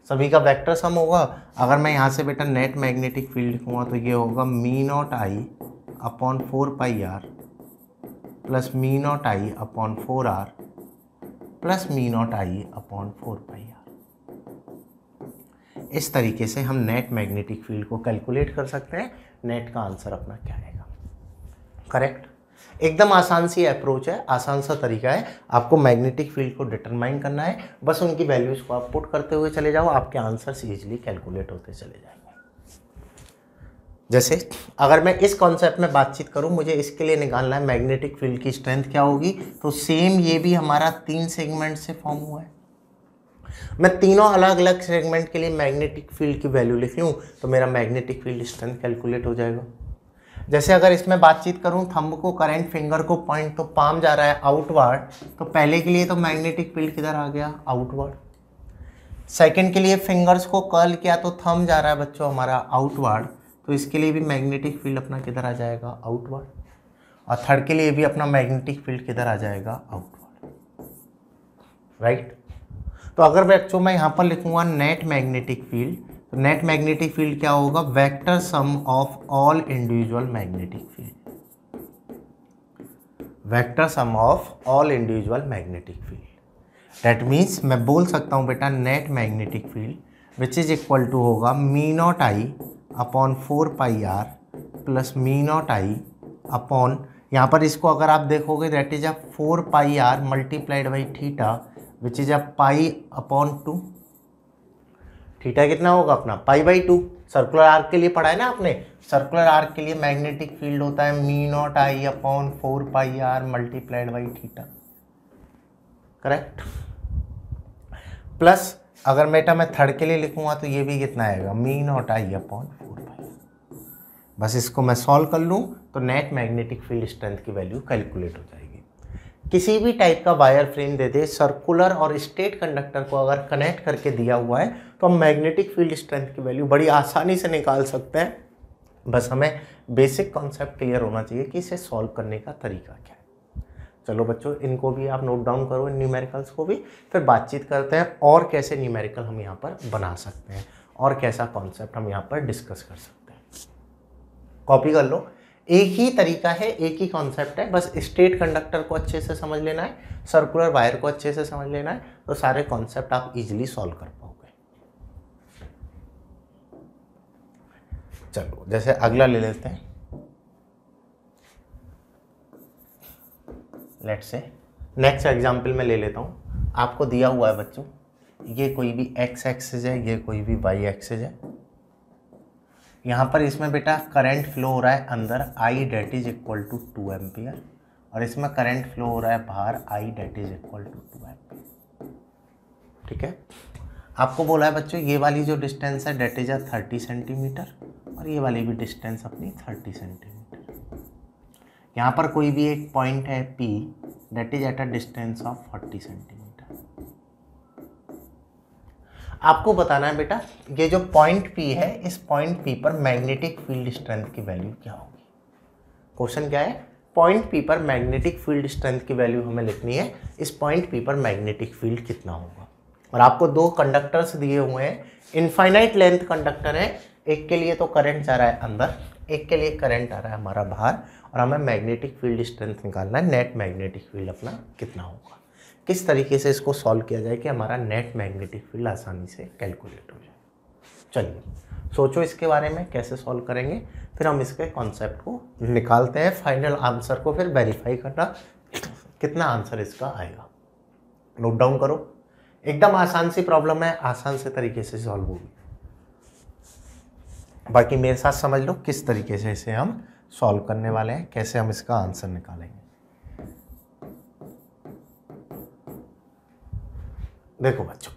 सभी का वेक्टर सम होगा अगर मैं यहाँ से बेटा नेट मैग्नेटिक फील्ड लिखूंगा तो ये होगा mu naught I upon four pi R plus mu naught I upon four R plus mu naught I upon four pi R इस तरीके से हम नेट मैग्नेटिक फील्ड को कैलकुलेट कर सकते हैं नेट का आंसर अपना क्या आएगा करेक्ट एकदम आसान सी अप्रोच है आसान सा तरीका है आपको मैग्नेटिक फील्ड को डिटरमाइन करना है बस उनकी वैल्यूज़ को आप पुट करते हुए चले जाओ आपके आंसर्स ईजिली कैलकुलेट होते चले जाएंगे जैसे अगर मैं इस कॉन्सेप्ट में बातचीत करूं मुझे इसके लिए निकालना है मैग्नेटिक फील्ड की स्ट्रेंथ क्या होगी तो सेम ये भी हमारा तीन सेगमेंट से फॉर्म हुआ है मैं तीनों अलग अलग सेगमेंट के लिए मैग्नेटिक फील्ड की वैल्यू लिख लूँ तो मेरा मैग्नेटिक फील्ड स्ट्रेंथ कैलकुलेट हो जाएगा जैसे अगर इसमें बातचीत करूँ थंब को करेंट फिंगर को पॉइंट तो पाम जा रहा है आउटवर्ड तो पहले के लिए तो मैग्नेटिक फील्ड किधर आ गया आउटवर्ड सेकेंड के लिए फिंगर्स को कर्ल किया तो थम जा रहा है बच्चों हमारा आउटवर्ड तो इसके लिए भी मैग्नेटिक फील्ड अपना किधर आ जाएगा आउटवर्ड और थर्ड के लिए भी अपना मैग्नेटिक फील्ड किधर आ जाएगा आउटवर्ड राइट right? तो अगर बच्चों मैं यहाँ पर लिखूंगा नेट मैग्नेटिक फील्ड तो नेट मैग्नेटिक फील्ड क्या होगा vector sum of all individual magnetic field vector sum of all individual magnetic field that means मैं बोल सकता हूँ बेटा net magnetic field which is equal to होगा mu naught I upon four pi R plus mu naught I upon यहाँ पर इसको अगर आप देखोगे that is a four pi R multiplied by theta which is a pi upon two theta कितना होगा अपना pi by two circular arc के लिए पढ़ा है ना आपने सर्कुलर आर्क के लिए मैग्नेटिक फील्ड होता है mu naught I upon four pi R multiplied by theta correct plus अगर बेटा मैं थर्ड के लिए लिखूंगा तो ये भी कितना आएगा mu naught I upon four pi बस इसको मैं सॉल्व कर लूँ तो नेट मैग्नेटिक फील्ड स्ट्रेंथ की वैल्यू कैलकुलेट हो जाएगी किसी भी टाइप का वायर फ्रेम दे दे सर्कुलर और स्टेट कंडक्टर को अगर कनेक्ट करके दिया हुआ है तो हम मैग्नेटिक फील्ड स्ट्रेंथ की वैल्यू बड़ी आसानी से निकाल सकते हैं बस हमें बेसिक कॉन्सेप्ट क्लियर होना चाहिए कि इसे सॉल्व करने का तरीका क्या है चलो बच्चों इनको भी आप नोट डाउन करो इन न्यूमेरिकल्स को भी फिर बातचीत करते हैं और कैसे न्यूमेरिकल हम यहाँ पर बना सकते हैं और कैसा कॉन्सेप्ट हम यहाँ पर डिस्कस कर सकते हैं कॉपी कर लो एक ही तरीका है एक ही कॉन्सेप्ट है बस स्ट्रेट कंडक्टर को अच्छे से समझ लेना है सर्कुलर वायर को अच्छे से समझ लेना है तो सारे कॉन्सेप्ट आप इजीली सॉल्व कर पाओगे चलो जैसे अगला ले लेते हैं लेट से नेक्स्ट एग्जाम्पल में ले लेता हूँ आपको दिया हुआ है बच्चों ये कोई भी एक्स एक्सेज है ये कोई भी वाई एक्सेज है यहाँ पर इसमें बेटा करंट फ्लो हो रहा है अंदर I that is equal to two M और इसमें करंट फ्लो हो रहा है बाहर I that is equal to two M ठीक है आपको बोला है बच्चों ये वाली जो डिस्टेंस है that is a thirty centimetre और ये वाली भी डिस्टेंस अपनी थर्टी सेंटीमीटर यहाँ पर कोई भी एक पॉइंट है P that is at a distance of forty centimetre आपको बताना है बेटा ये जो पॉइंट पी है इस पॉइंट पी पर मैग्नेटिक फील्ड स्ट्रेंथ की वैल्यू क्या होगी क्वेश्चन क्या है पॉइंट पी पर मैग्नेटिक फील्ड स्ट्रेंथ की वैल्यू हमें लिखनी है इस पॉइंट पी पर मैग्नेटिक फील्ड कितना होगा और आपको दो कंडक्टर्स दिए हुए हैं इनफाइनाइट लेंथ कंडक्टर है एक के लिए तो करंट जा रहा है अंदर एक के लिए करंट आ रहा है हमारा बाहर और हमें मैग्नेटिक फील्ड स्ट्रेंथ निकालना है नेट मैग्नेटिक फील्ड अपना कितना होगा किस तरीके से इसको सॉल्व किया जाए कि हमारा नेट मैग्नेटिक फील्ड आसानी से कैलकुलेट हो जाए चलिए सोचो इसके बारे में कैसे सॉल्व करेंगे फिर हम इसके कॉन्सेप्ट को निकालते हैं फाइनल आंसर को फिर वेरीफाई करना कितना आंसर इसका आएगा नोट डाउन करो एकदम आसान सी प्रॉब्लम है आसान से तरीके से सॉल्व होगी बाकी मेरे साथ समझ लो किस तरीके से इसे हम सॉल्व करने वाले हैं कैसे हम इसका आंसर निकालेंगे देखो बच्चों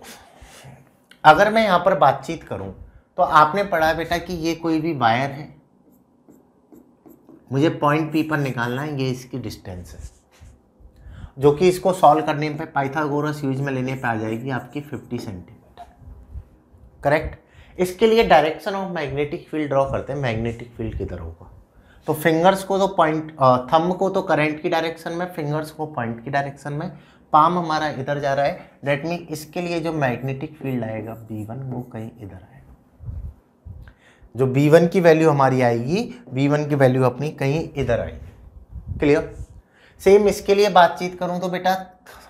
अगर मैं यहाँ पर बातचीत करूं तो आपने पढ़ा बेटा कि ये कोई भी वायर है मुझे पॉइंट पी पर निकालना है ये इसकी डिस्टेंस है जो कि इसको सॉल्व करने पे पाइथागोरस यूज में लेने पे आ जाएगी आपकी 50 सेंटीमीटर करेक्ट इसके लिए direction of magnetic field draw करते हैं मैग्नेटिक फील्ड की तरह होगा तो फिंगर्स को तो पॉइंट थंब को तो करंट की डायरेक्शन में फिंगर्स को पॉइंट की डायरेक्शन में पाम हमारा इधर जा रहा है डेट मीन इसके लिए जो मैग्नेटिक फील्ड आएगा बी वन वो कहीं इधर आएगा जो बी वन की वैल्यू हमारी आएगी बी वन की वैल्यू अपनी कहीं इधर आएगी क्लियर सेम इसके लिए बातचीत करूँ तो बेटा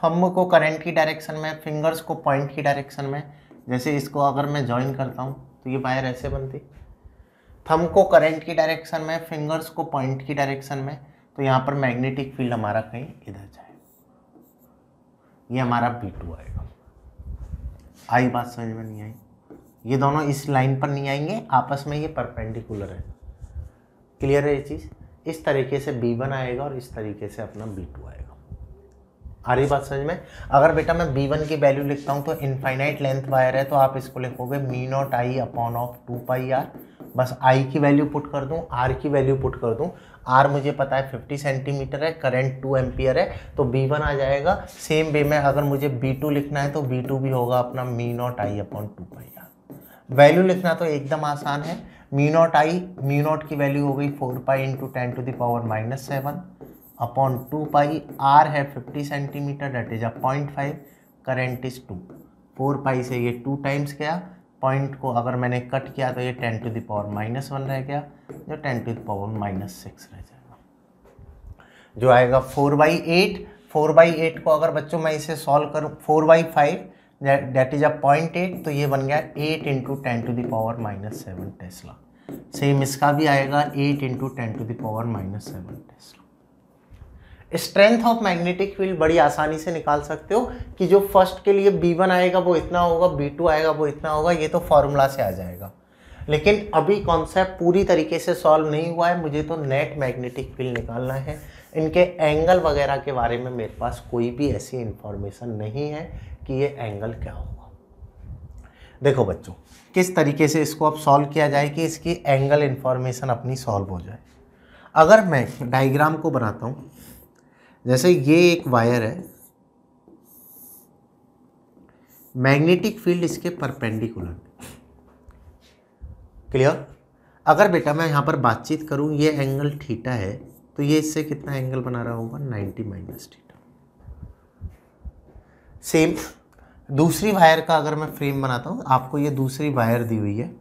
थम को करंट की डायरेक्शन में फिंगर्स को पॉइंट की डायरेक्शन में जैसे इसको अगर मैं ज्वाइन करता हूँ तो ये वायर ऐसे बनती थम को करंट की डायरेक्शन में फिंगर्स को पॉइंट की डायरेक्शन में तो यहाँ पर मैग्नेटिक फील्ड हमारा कहीं इधर जाए ये हमारा पी टू आएगा आई बात समझ में नहीं आई ये दोनों इस लाइन पर नहीं आएंगे आपस में ये परपेंडिकुलर है क्लियर है ये चीज़ इस तरीके से बी वन आएगा और इस तरीके से अपना बी टू आएगा आ रही बात समझ में अगर बेटा मैं बी वन की वैल्यू लिखता हूँ तो इनफाइनाइट लेंथ वायर है तो आप इसको लिखोगे mu naught I upon of two pi R बस आई की वैल्यू पुट कर दूँ आर की वैल्यू पुट कर दूँ आर मुझे पता है फिफ्टी सेंटीमीटर है करेंट टू एम्पियर है तो बी वन आ जाएगा सेम वे में अगर मुझे बी टू लिखना है तो बी टू भी होगा अपना mu naught I upon two pi R value लिखना तो एकदम आसान है mu naught I mu naught की वैल्यू हो गई four pi into ten to the power minus seven upon two pi R है fifty centimetre that is a point five current is two four pi से ये टू टाइम्स गया पॉइंट को अगर मैंने कट किया तो ये ten to the power minus one रह गया जो ten to the power minus six रह जाएगा जो आएगा four by eight four by eight को अगर बच्चों मैं इसे सॉल्व करूँ four by five that is a point eight तो ये बन गया eight into ten to the power minus seven tesla same इसका भी आएगा eight into ten to the power minus seven tesla strength of magnetic field बड़ी आसानी से निकाल सकते हो कि जो फर्स्ट के लिए बी वन आएगा वो इतना होगा बी टू आएगा वो इतना होगा ये तो फॉर्मूला से आ जाएगा लेकिन अभी कॉन्सेप्ट पूरी तरीके से सॉल्व नहीं हुआ है मुझे तो नेट मैग्नेटिक फील्ड निकालना है इनके एंगल वगैरह के बारे में मेरे पास कोई भी ऐसी इन्फॉर्मेशन नहीं है कि ये एंगल क्या होगा देखो बच्चों किस तरीके से इसको अब सॉल्व किया जाए कि इसकी एंगल इन्फॉर्मेशन अपनी सॉल्व हो जाए अगर मैं डाइग्राम को बनाता हूँ जैसे ये एक वायर है मैग्नेटिक फील्ड इसके परपेंडिकुलर क्लियर अगर बेटा मैं यहाँ पर बातचीत करूँ ये एंगल थीटा है तो ये इससे कितना एंगल बना रहा होगा 90 माइनस थीटा सेम दूसरी वायर का अगर मैं फ्रेम बनाता हूँ आपको ये दूसरी वायर दी हुई है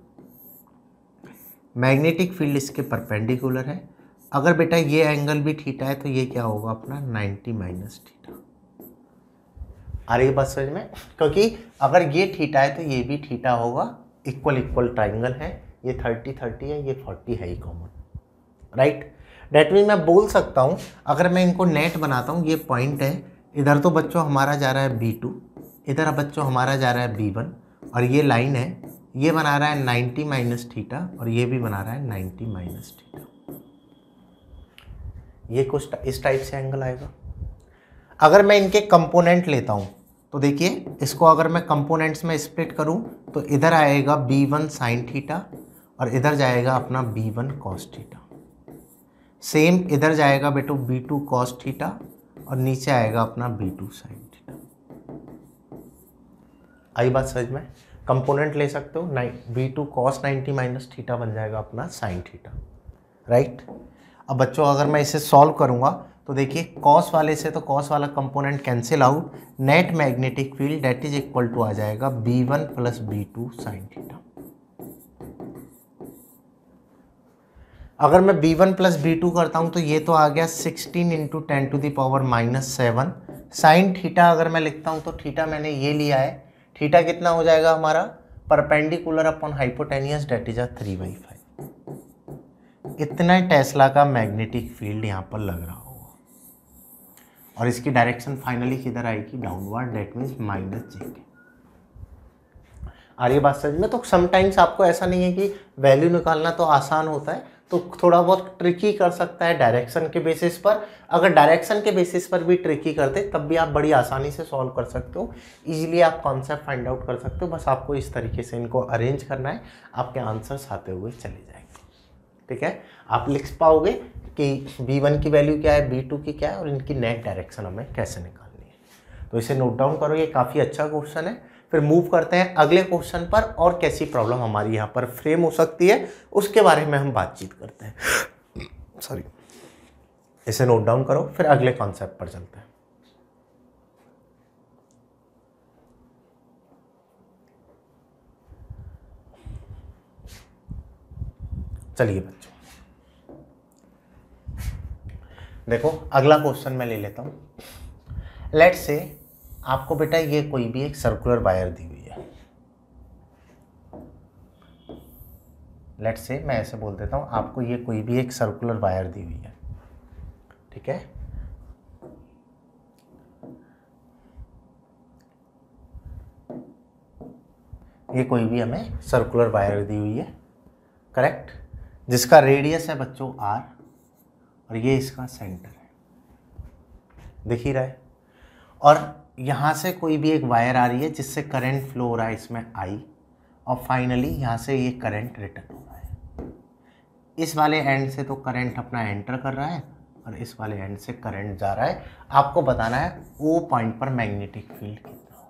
मैग्नेटिक फील्ड इसके परपेंडिकुलर है अगर बेटा ये एंगल भी थीटा है तो ये क्या होगा अपना 90 माइनस थीटा आ रही बात समझ में क्योंकि अगर ये थीटा है तो ये भी थीटा होगा इक्वल इक्वल ट्राइंगल है ये 30 30 है ये 40 है ही कॉमन राइट डेट मीन मैं बोल सकता हूँ अगर मैं इनको नेट बनाता हूँ ये पॉइंट है इधर तो बच्चों हमारा जा रहा है बी टू इधर बच्चों हमारा जा रहा है बी वन और ये लाइन है ये बना रहा है नाइन्टी माइनस थीटा और ये भी बना रहा है नाइन्टी माइनस थीटा ये कुछ इस टाइप से एंगल आएगा अगर मैं इनके कंपोनेंट लेता हूँ तो देखिए इसको अगर मैं कंपोनेंट्स में स्प्लिट करूँ तो इधर आएगा बी वन साइन थीटा और इधर जाएगा अपना B one cos theta same इधर जाएगा बेटो बी टू कॉस थीटा और नीचे आएगा अपना बी टू साइन थीटा आई बात समझ में कंपोनेंट ले सकते हो नाइन B two cos ninety minus theta बन जाएगा अपना साइन थीटा राइट अब बच्चों अगर मैं इसे सॉल्व करूँगा तो देखिए कॉस वाले से तो कॉस वाला component cancel out net magnetic field that is equal to आ जाएगा B one plus B two sine theta अगर मैं B one plus B two करता हूं तो ये तो आ गया sixteen into ten to the power minus seven sine theta अगर मैं लिखता हूँ तो थीटा मैंने ये लिया है थीटा कितना हो जाएगा हमारा perpendicular upon hypotenuse that is आ थ्री बाई फाइव इतना टेस्ला का मैग्नेटिक फील्ड यहाँ पर लग रहा होगा और इसकी डायरेक्शन फाइनली किधर आएगी downward that means minus J के आ रही बात समझ में तो समटाइम्स आपको ऐसा नहीं है कि वैल्यू निकालना तो आसान होता है तो थोड़ा बहुत ट्रिकी कर सकता है डायरेक्शन के बेसिस पर अगर डायरेक्शन के बेसिस पर भी ट्रिकी करते तब भी आप बड़ी आसानी से सॉल्व कर सकते हो इजीली आप कॉन्सेप्ट फाइंड आउट कर सकते हो बस आपको इस तरीके से इनको अरेंज करना है आपके आंसर्स आते हुए चले ठीक है आप लिख पाओगे कि बी वन की वैल्यू क्या है बी टू की क्या है और इनकी नेट डायरेक्शन हमें कैसे निकालनी है तो इसे नोट डाउन करो ये काफ़ी अच्छा क्वेश्चन है फिर मूव करते हैं अगले क्वेश्चन पर और कैसी प्रॉब्लम हमारी यहाँ पर फ्रेम हो सकती है उसके बारे में हम बातचीत करते हैं सॉरी इसे नोट डाउन करो फिर अगले कॉन्सेप्ट पर चलते हैं चलिए देखो अगला क्वेश्चन मैं ले लेता हूँ लेट से आपको बेटा ये कोई भी एक सर्कुलर वायर दी हुई है लेट से मैं ऐसे बोल देता हूँ आपको ये कोई भी एक सर्कुलर वायर दी हुई है ठीक है ये कोई भी हमें सर्कुलर वायर दी हुई है करेक्ट जिसका रेडियस है बच्चों आर और ये इसका सेंटर है दिख ही रहा है और यहाँ से कोई भी एक वायर आ रही है जिससे करंट फ्लो हो रहा है इसमें आई और फाइनली यहाँ से ये करंट रिटर्न हो रहा है इस वाले एंड से तो करंट अपना एंटर कर रहा है और इस वाले एंड से करंट जा रहा है आपको बताना है ओ पॉइंट पर मैग्नेटिक फील्ड कितना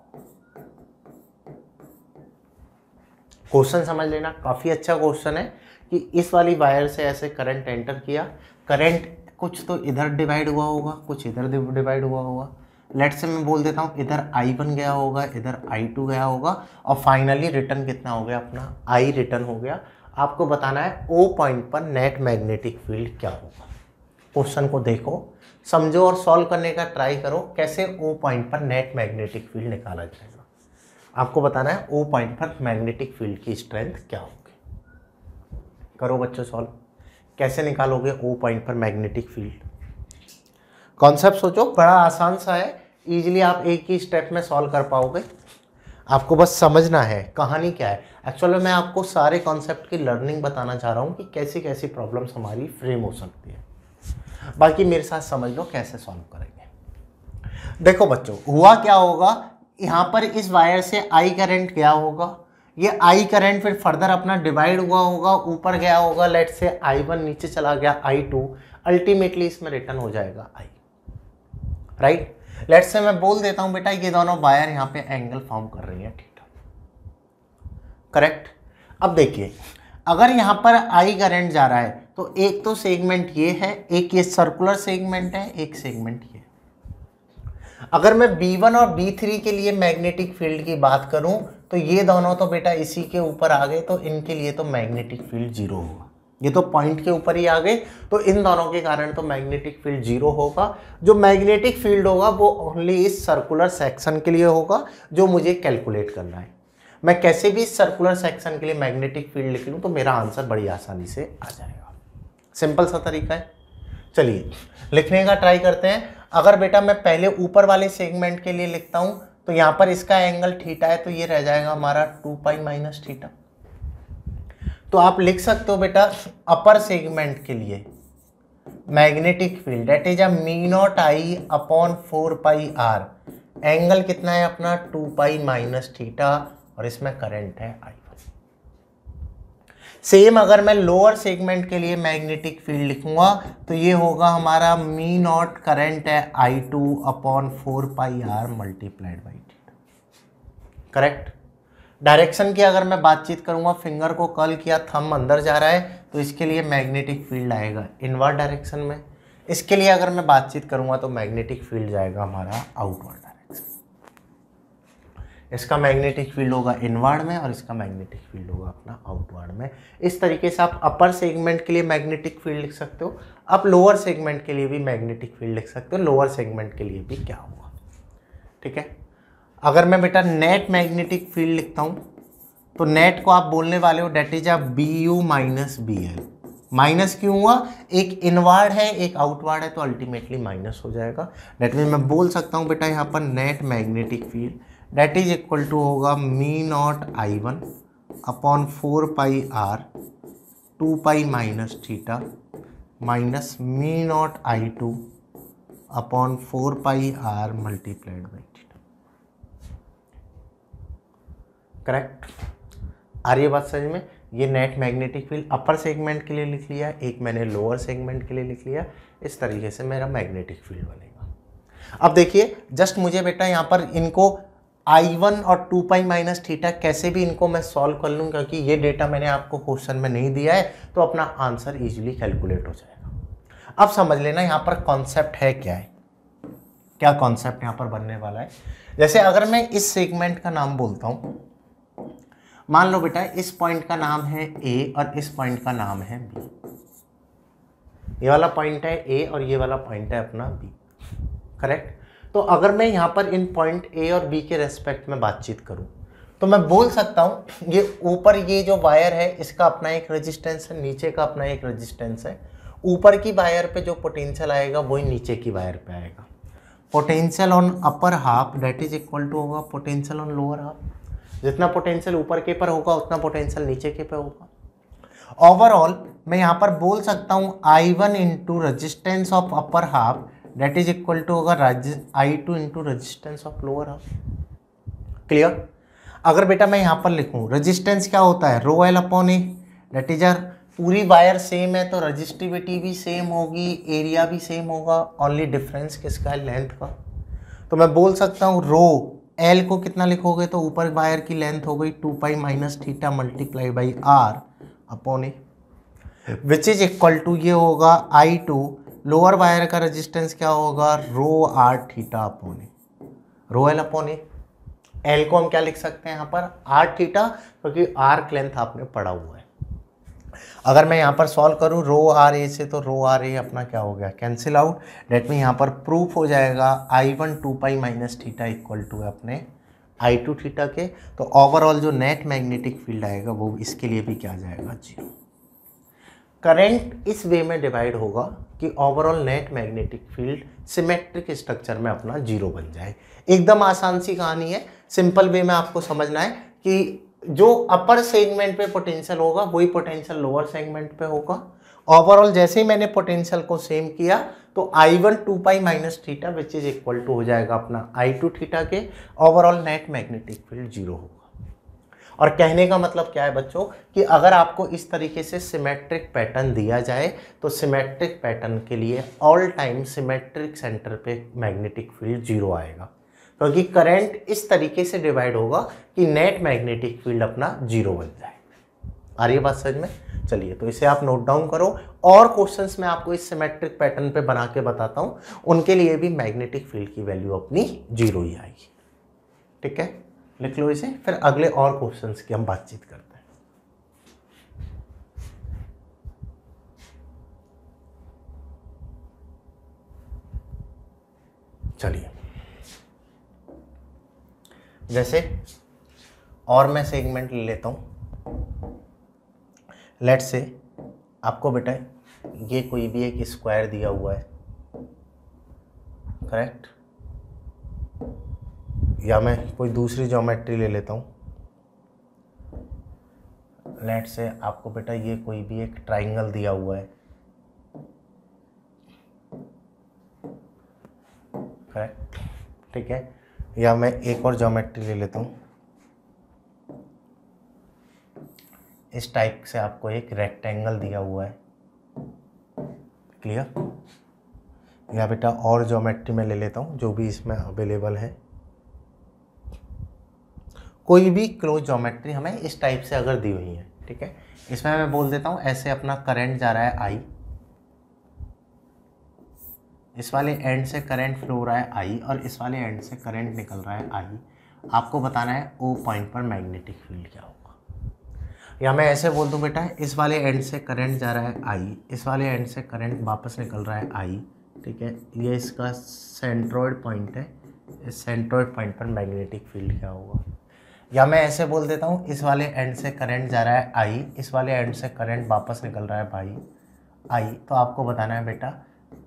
क्वेश्चन समझ लेना काफ़ी अच्छा क्वेश्चन है कि इस वाली वायर से ऐसे करंट एंटर किया करंट कुछ तो इधर डिवाइड हुआ होगा कुछ इधर डिवाइड हुआ होगा लेट से मैं बोल देता हूँ इधर आई वन गया होगा इधर आई टू गया होगा और फाइनली रिटर्न कितना हो गया अपना आई रिटर्न हो गया आपको बताना है ओ पॉइंट पर नेट मैग्नेटिक फील्ड क्या होगा क्वेश्चन को देखो समझो और सॉल्व करने का ट्राई करो कैसे ओ पॉइंट पर नेट मैग्नेटिक फील्ड निकाला जाएगा आपको बताना है ओ पॉइंट पर मैग्नेटिक फील्ड की स्ट्रेंथ क्या होगी करो बच्चों सॉल्व कैसे निकालोगे ओ पॉइंट पर मैग्नेटिक फील्ड कॉन्सेप्ट सोचो बड़ा आसान सा है ईजिली आप एक ही स्टेप में सॉल्व कर पाओगे आपको बस समझना है कहानी क्या है एक्चुअली मैं आपको सारे कॉन्सेप्ट की लर्निंग बताना चाह रहा हूँ कि कैसी कैसी प्रॉब्लम्स हमारी फ्रेम हो सकती है बाकी मेरे साथ समझ लो कैसे सॉल्व करेंगे देखो बच्चों हुआ क्या होगा यहाँ पर इस वायर से आई करंट क्या होगा ये आई करंट फिर फर्दर अपना डिवाइड हुआ होगा ऊपर गया होगा लेट से आई वन नीचे चला गया आई टू अल्टीमेटली इसमें रिटर्न हो जाएगा आई राइट लेट से मैं बोल देता हूं बेटा ये दोनों वायर यहां पे एंगल फॉर्म कर रही है ठीक करेक्ट अब देखिए अगर यहां पर आई करंट जा रहा है तो एक तो सेगमेंट ये है एक ये सर्कुलर सेगमेंट है एक सेगमेंट ये अगर मैं B1 और B3 के लिए मैग्नेटिक फील्ड की बात करूं तो ये दोनों तो बेटा इसी के ऊपर आ गए तो इनके लिए तो मैग्नेटिक फील्ड जीरो होगा ये तो पॉइंट के ऊपर ही आ गए तो इन दोनों के कारण तो मैग्नेटिक फील्ड जीरो होगा जो मैग्नेटिक फील्ड होगा वो ओनली इस सर्कुलर सेक्शन के लिए होगा जो मुझे कैलकुलेट करना है मैं कैसे भी इस सर्कुलर सेक्शन के लिए मैग्नेटिक फील्ड लिख लूँ तो मेरा आंसर बड़ी आसानी से आ जाएगा सिंपल सा तरीका है चलिए लिखने का ट्राई करते हैं अगर बेटा मैं पहले ऊपर वाले सेगमेंट के लिए लिखता हूँ तो यहां पर इसका एंगल थीटा है तो ये रह जाएगा हमारा टू पाई माइनस थीटा तो आप लिख सकते हो बेटा अपर सेगमेंट के लिए magnetic field that is a mu naught I upon four pi R angle कितना है अपना टू पाई माइनस थीटा और इसमें करंट है आई सेम अगर मैं लोअर सेगमेंट के लिए मैग्नेटिक फील्ड लिखूंगा तो ये होगा हमारा मी नॉट करंट है I two upon four pi R multiplied by T correct direction की अगर मैं बातचीत करूंगा फिंगर को कल किया थम अंदर जा रहा है तो इसके लिए मैग्नेटिक फील्ड आएगा इनवर्ड डायरेक्शन में इसके लिए अगर मैं बातचीत करूंगा तो मैग्नेटिक फील्ड जाएगा हमारा आउटवर्ड इसका मैग्नेटिक फील्ड होगा इनवर्ड में और इसका मैग्नेटिक फील्ड होगा अपना आउटवर्ड में इस तरीके से आप अपर सेगमेंट के लिए मैग्नेटिक फील्ड लिख सकते हो आप लोअर सेगमेंट के लिए भी मैग्नेटिक फील्ड लिख सकते हो लोअर सेगमेंट के लिए भी क्या होगा ठीक है अगर मैं बेटा नेट मैग्नेटिक फील्ड लिखता हूँ तो नेट को आप बोलने वाले हो डेट इज आप B U minus B L minus क्यों हुआ एक इनवर्ड है एक आउटवर्ड है तो अल्टीमेटली माइनस हो जाएगा डेट मीन मैं बोल सकता हूँ बेटा यहाँ पर net magnetic field that is equal to होगा mu naught I one upon four pi R two pi minus theta minus mu naught I two upon four pi R multiplied by theta correct आ रही बात समझ में ये net magnetic field upper segment के लिए लिख लिया एक मैंने लोअर सेगमेंट के लिए लिख लिया इस तरीके से मेरा मैग्नेटिक फील्ड बनेगा अब देखिए जस्ट मुझे बेटा यहाँ पर इनको आई वन और टू पाई माइनस थीटा कैसे भी इनको मैं सॉल्व कर लूँ क्योंकि ये डेटा मैंने आपको क्वेश्चन में नहीं दिया है तो अपना आंसर ईजिली कैलकुलेट हो जाएगा अब समझ लेना यहाँ पर कॉन्सेप्ट है क्या है क्या कॉन्सेप्ट यहाँ पर बनने वाला है जैसे अगर मैं इस सेगमेंट का नाम बोलता हूँ मान लो बेटा इस पॉइंट का नाम है ए और इस पॉइंट का नाम है बी ये वाला पॉइंट है ए और ये वाला पॉइंट है अपना बी करेक्ट तो अगर मैं यहाँ पर इन पॉइंट ए और बी के रेस्पेक्ट में बातचीत करूँ तो मैं बोल सकता हूँ ये ऊपर ये जो वायर है इसका अपना एक रजिस्टेंस है नीचे का अपना एक रजिस्टेंस है ऊपर की वायर पे जो पोटेंशियल आएगा वही नीचे की वायर पे आएगा potential on upper half that is equal to होगा पोटेंशियल ऑन लोअर हाफ जितना पोटेंशियल ऊपर के पर होगा उतना पोटेंशियल नीचे के पे होगा ओवरऑल मैं यहाँ पर बोल सकता हूँ I one into resistance of upper half that is equal to होगा I two into resistance of lower half clear अगर बेटा मैं यहाँ पर लिखूँ रजिस्टेंस क्या होता है rho L upon A that is R पूरी वायर सेम है तो रजिस्टिविटी भी सेम होगी एरिया भी सेम होगा ओनली डिफरेंस किसका है लेंथ का तो मैं बोल सकता हूँ रो एल को कितना लिखोगे तो ऊपर वायर की लेंथ हो गई two pi minus theta multiply by R upon A which is equal to ये होगा आई टू लोअर वायर का रेजिस्टेंस क्या होगा rho R theta upon rho L upon L को हम क्या लिख सकते हैं यहां पर आर थीटा क्योंकि आर्क लेंथ आपने पढ़ा हुआ है अगर मैं यहाँ पर सॉल्व करूं रो आर ए से तो रो आर ए अपना क्या हो गया कैंसिल आउट डेट मीन यहाँ पर प्रूफ हो जाएगा I one two pi minus theta equal to है अपने आई टू थीटा के तो ओवरऑल जो नेट मैग्नेटिक फील्ड आएगा वो इसके लिए भी क्या जाएगा जीरो करंट इस वे में डिवाइड होगा कि overall net magnetic field symmetric structure में अपना जीरो बन जाए एकदम आसान सी कहानी है सिंपल वे में आपको समझना है कि जो अपर सेगमेंट पे पोटेंशियल होगा वही पोटेंशियल लोअर सेगमेंट पे होगा ओवरऑल जैसे ही मैंने पोटेंशियल को सेम किया तो I one two pi minus theta which is equal to हो जाएगा अपना आई टू थीटा के overall net magnetic field zero होगा और कहने का मतलब क्या है बच्चों कि अगर आपको इस तरीके से सिमेट्रिक पैटर्न दिया जाए तो सिमेट्रिक पैटर्न के लिए ऑल टाइम सिमेट्रिक सेंटर पे मैग्नेटिक फील्ड जीरो आएगा क्योंकि तो करंट इस तरीके से डिवाइड होगा कि नेट मैग्नेटिक फील्ड अपना जीरो बन जाए आ रही है बात समझ में चलिए तो इसे आप नोट डाउन करो और क्वेश्चंस मैं आपको इस सिमेट्रिक पैटर्न पे बना के बताता हूँ उनके लिए भी मैग्नेटिक फील्ड की वैल्यू अपनी जीरो ही आएगी ठीक है लिख लो इसे फिर अगले और क्वेश्चन की हम बातचीत करते हैं चलिए जैसे और मैं सेगमेंट ले लेता हूँ लेट से आपको बेटा ये कोई भी एक स्क्वायर दिया हुआ है करेक्ट या मैं कोई दूसरी ज्योमेट्री ले लेता हूँ लेट से आपको बेटा ये कोई भी एक ट्राइंगल दिया हुआ है करेक्ट ठीक है या मैं एक और ज्योमेट्री ले लेता हूँ इस टाइप से आपको एक रेक्टेंगल दिया हुआ है क्लियर या बेटा और ज्योमेट्री में ले लेता हूँ जो भी इसमें अवेलेबल है कोई भी क्लोज जोमेट्री हमें इस टाइप से अगर दी हुई है ठीक है इसमें मैं बोल देता हूँ ऐसे अपना करंट जा रहा है आई इस वाले एंड से करंट फ्लो हो रहा है आई और इस वाले एंड से करंट निकल रहा है आई आपको बताना है ओ पॉइंट पर मैग्नेटिक फील्ड क्या होगा या मैं ऐसे बोल दूँ बेटा इस वाले एंड से करंट जा रहा है आई इस वाले एंड से करंट वापस निकल रहा है आई ठीक है ये इसका सेंट्रॉयड पॉइंट है इस सेंट्रॉयड पॉइंट पर मैग्नेटिक फील्ड क्या होगा या मैं ऐसे बोल देता हूँ इस वाले एंड से करंट जा रहा है आई इस वाले एंड से करंट वापस निकल रहा है भाई आई तो आपको बताना है बेटा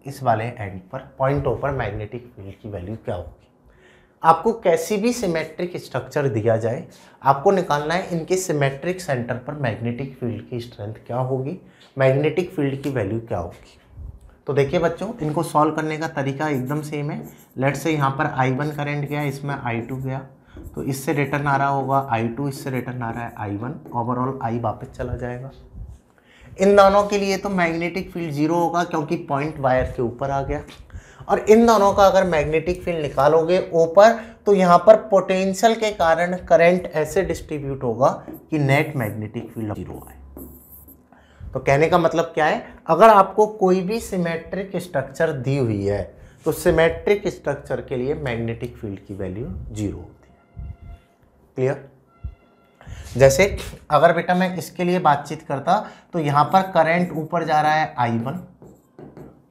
इस वाले एंड पर पॉइंट ओ पर मैग्नेटिक फील्ड की वैल्यू क्या होगी आपको कैसी भी सिमेट्रिक स्ट्रक्चर दिया जाए आपको निकालना है इनके सिमेट्रिक सेंटर पर मैग्नेटिक फील्ड की स्ट्रेंथ क्या होगी मैग्नेटिक फील्ड की वैल्यू क्या होगी तो देखिए बच्चों इनको सॉल्व करने का तरीका एकदम सेम है लेट से यहाँ पर आई वन करेंट गया इसमें आई टू गया तो इससे रिटर्न आ रहा होगा आई टू इससे रिटर्न आ रहा है आई वन ओवरऑल आई वापस चला जाएगा इन दोनों के लिए तो मैग्नेटिक फील्ड जीरो होगा क्योंकि पॉइंट वायर के ऊपर आ गया और इन दोनों का अगर मैग्नेटिक फील्ड निकालोगे ऊपर तो यहाँ पर पोटेंशियल के कारण करंट ऐसे डिस्ट्रीब्यूट होगा कि नेट मैग्नेटिक फील्ड जीरो आए तो कहने का मतलब क्या है अगर आपको कोई भी सिमेट्रिक स्ट्रक्चर दी हुई है तो सिमेट्रिक स्ट्रक्चर के लिए मैग्नेटिक फील्ड की वैल्यू जीरो क्लियर जैसे अगर बेटा मैं इसके लिए बातचीत करता तो यहां पर करंट ऊपर जा रहा है आई वन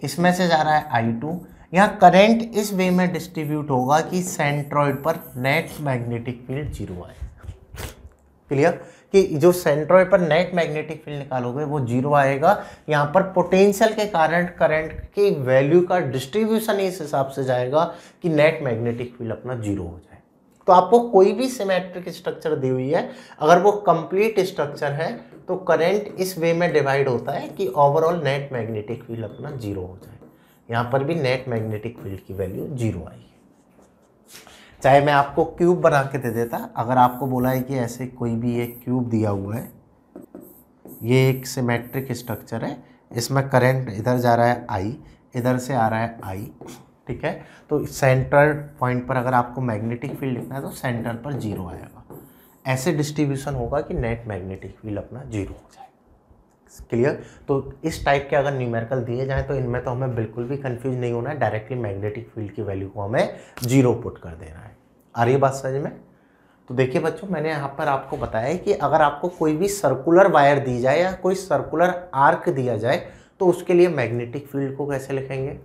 इसमें से जा रहा है आई टू यहाँ करंट इस वे में डिस्ट्रीब्यूट होगा कि सेंट्रॉइड पर नेट मैग्नेटिक फील्ड जीरो आए क्लियर कि जो सेंट्रॉइड पर नेट मैग्नेटिक फील्ड निकालोगे वो जीरो आएगा यहाँ पर पोटेंशियल के कारण करंट की वैल्यू का डिस्ट्रीब्यूशन इस हिसाब से जाएगा कि नेट मैग्नेटिक फील्ड अपना जीरो हो जाए तो आपको कोई भी सिमेट्रिक स्ट्रक्चर दी हुई है अगर वो कंप्लीट स्ट्रक्चर है तो करंट इस वे में डिवाइड होता है कि ओवरऑल नेट मैग्नेटिक फील्ड अपना जीरो हो जाए यहाँ पर भी नेट मैग्नेटिक फील्ड की वैल्यू जीरो आई है चाहे मैं आपको क्यूब बना के दे देता अगर आपको बोला है कि ऐसे कोई भी एक क्यूब दिया हुआ है ये एक सिमेट्रिक स्ट्रक्चर है इसमें करंट इधर जा रहा है आई इधर से आ रहा है आई ठीक है तो सेंटर पॉइंट पर अगर आपको मैग्नेटिक फील्ड लिखना है तो सेंटर पर जीरो आएगा ऐसे डिस्ट्रीब्यूशन होगा कि नेट मैग्नेटिक फील्ड अपना जीरो हो जाए क्लियर तो इस टाइप के अगर न्यूमेरिकल दिए जाएँ तो इनमें तो हमें बिल्कुल भी कंफ्यूज नहीं होना है डायरेक्टली मैग्नेटिक फील्ड की वैल्यू को हमें जीरो पुट कर देना है आ रही बात समझ में तो देखिए बच्चों मैंने यहाँ पर आपको बताया कि अगर आपको कोई भी सर्कुलर वायर दी जाए या कोई सर्कुलर आर्क दिया जाए तो उसके लिए मैग्नेटिक फील्ड को कैसे लिखेंगे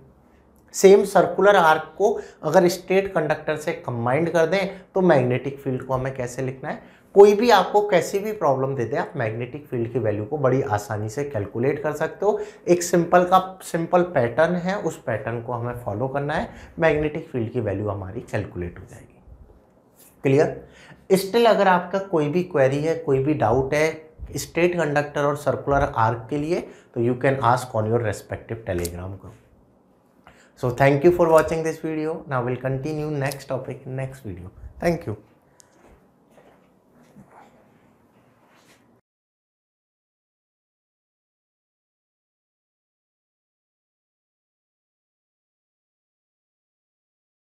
सेम सर्कुलर आर्क को अगर स्ट्रेट कंडक्टर से कंबाइंड कर दें तो मैग्नेटिक फील्ड को हमें कैसे लिखना है कोई भी आपको कैसी भी प्रॉब्लम दे दे आप मैग्नेटिक फील्ड की वैल्यू को बड़ी आसानी से कैलकुलेट कर सकते हो एक सिंपल का सिंपल पैटर्न है उस पैटर्न को हमें फॉलो करना है मैग्नेटिक फील्ड की वैल्यू हमारी कैलकुलेट हो जाएगी क्लियर स्टिल अगर आपका कोई भी क्वेरी है कोई भी डाउट है स्ट्रेट कंडक्टर और सर्कुलर आर्क के लिए तो you can ask on your respective Telegram group So thank you for watching this video. Now we'll continue next topic next video. Thank you.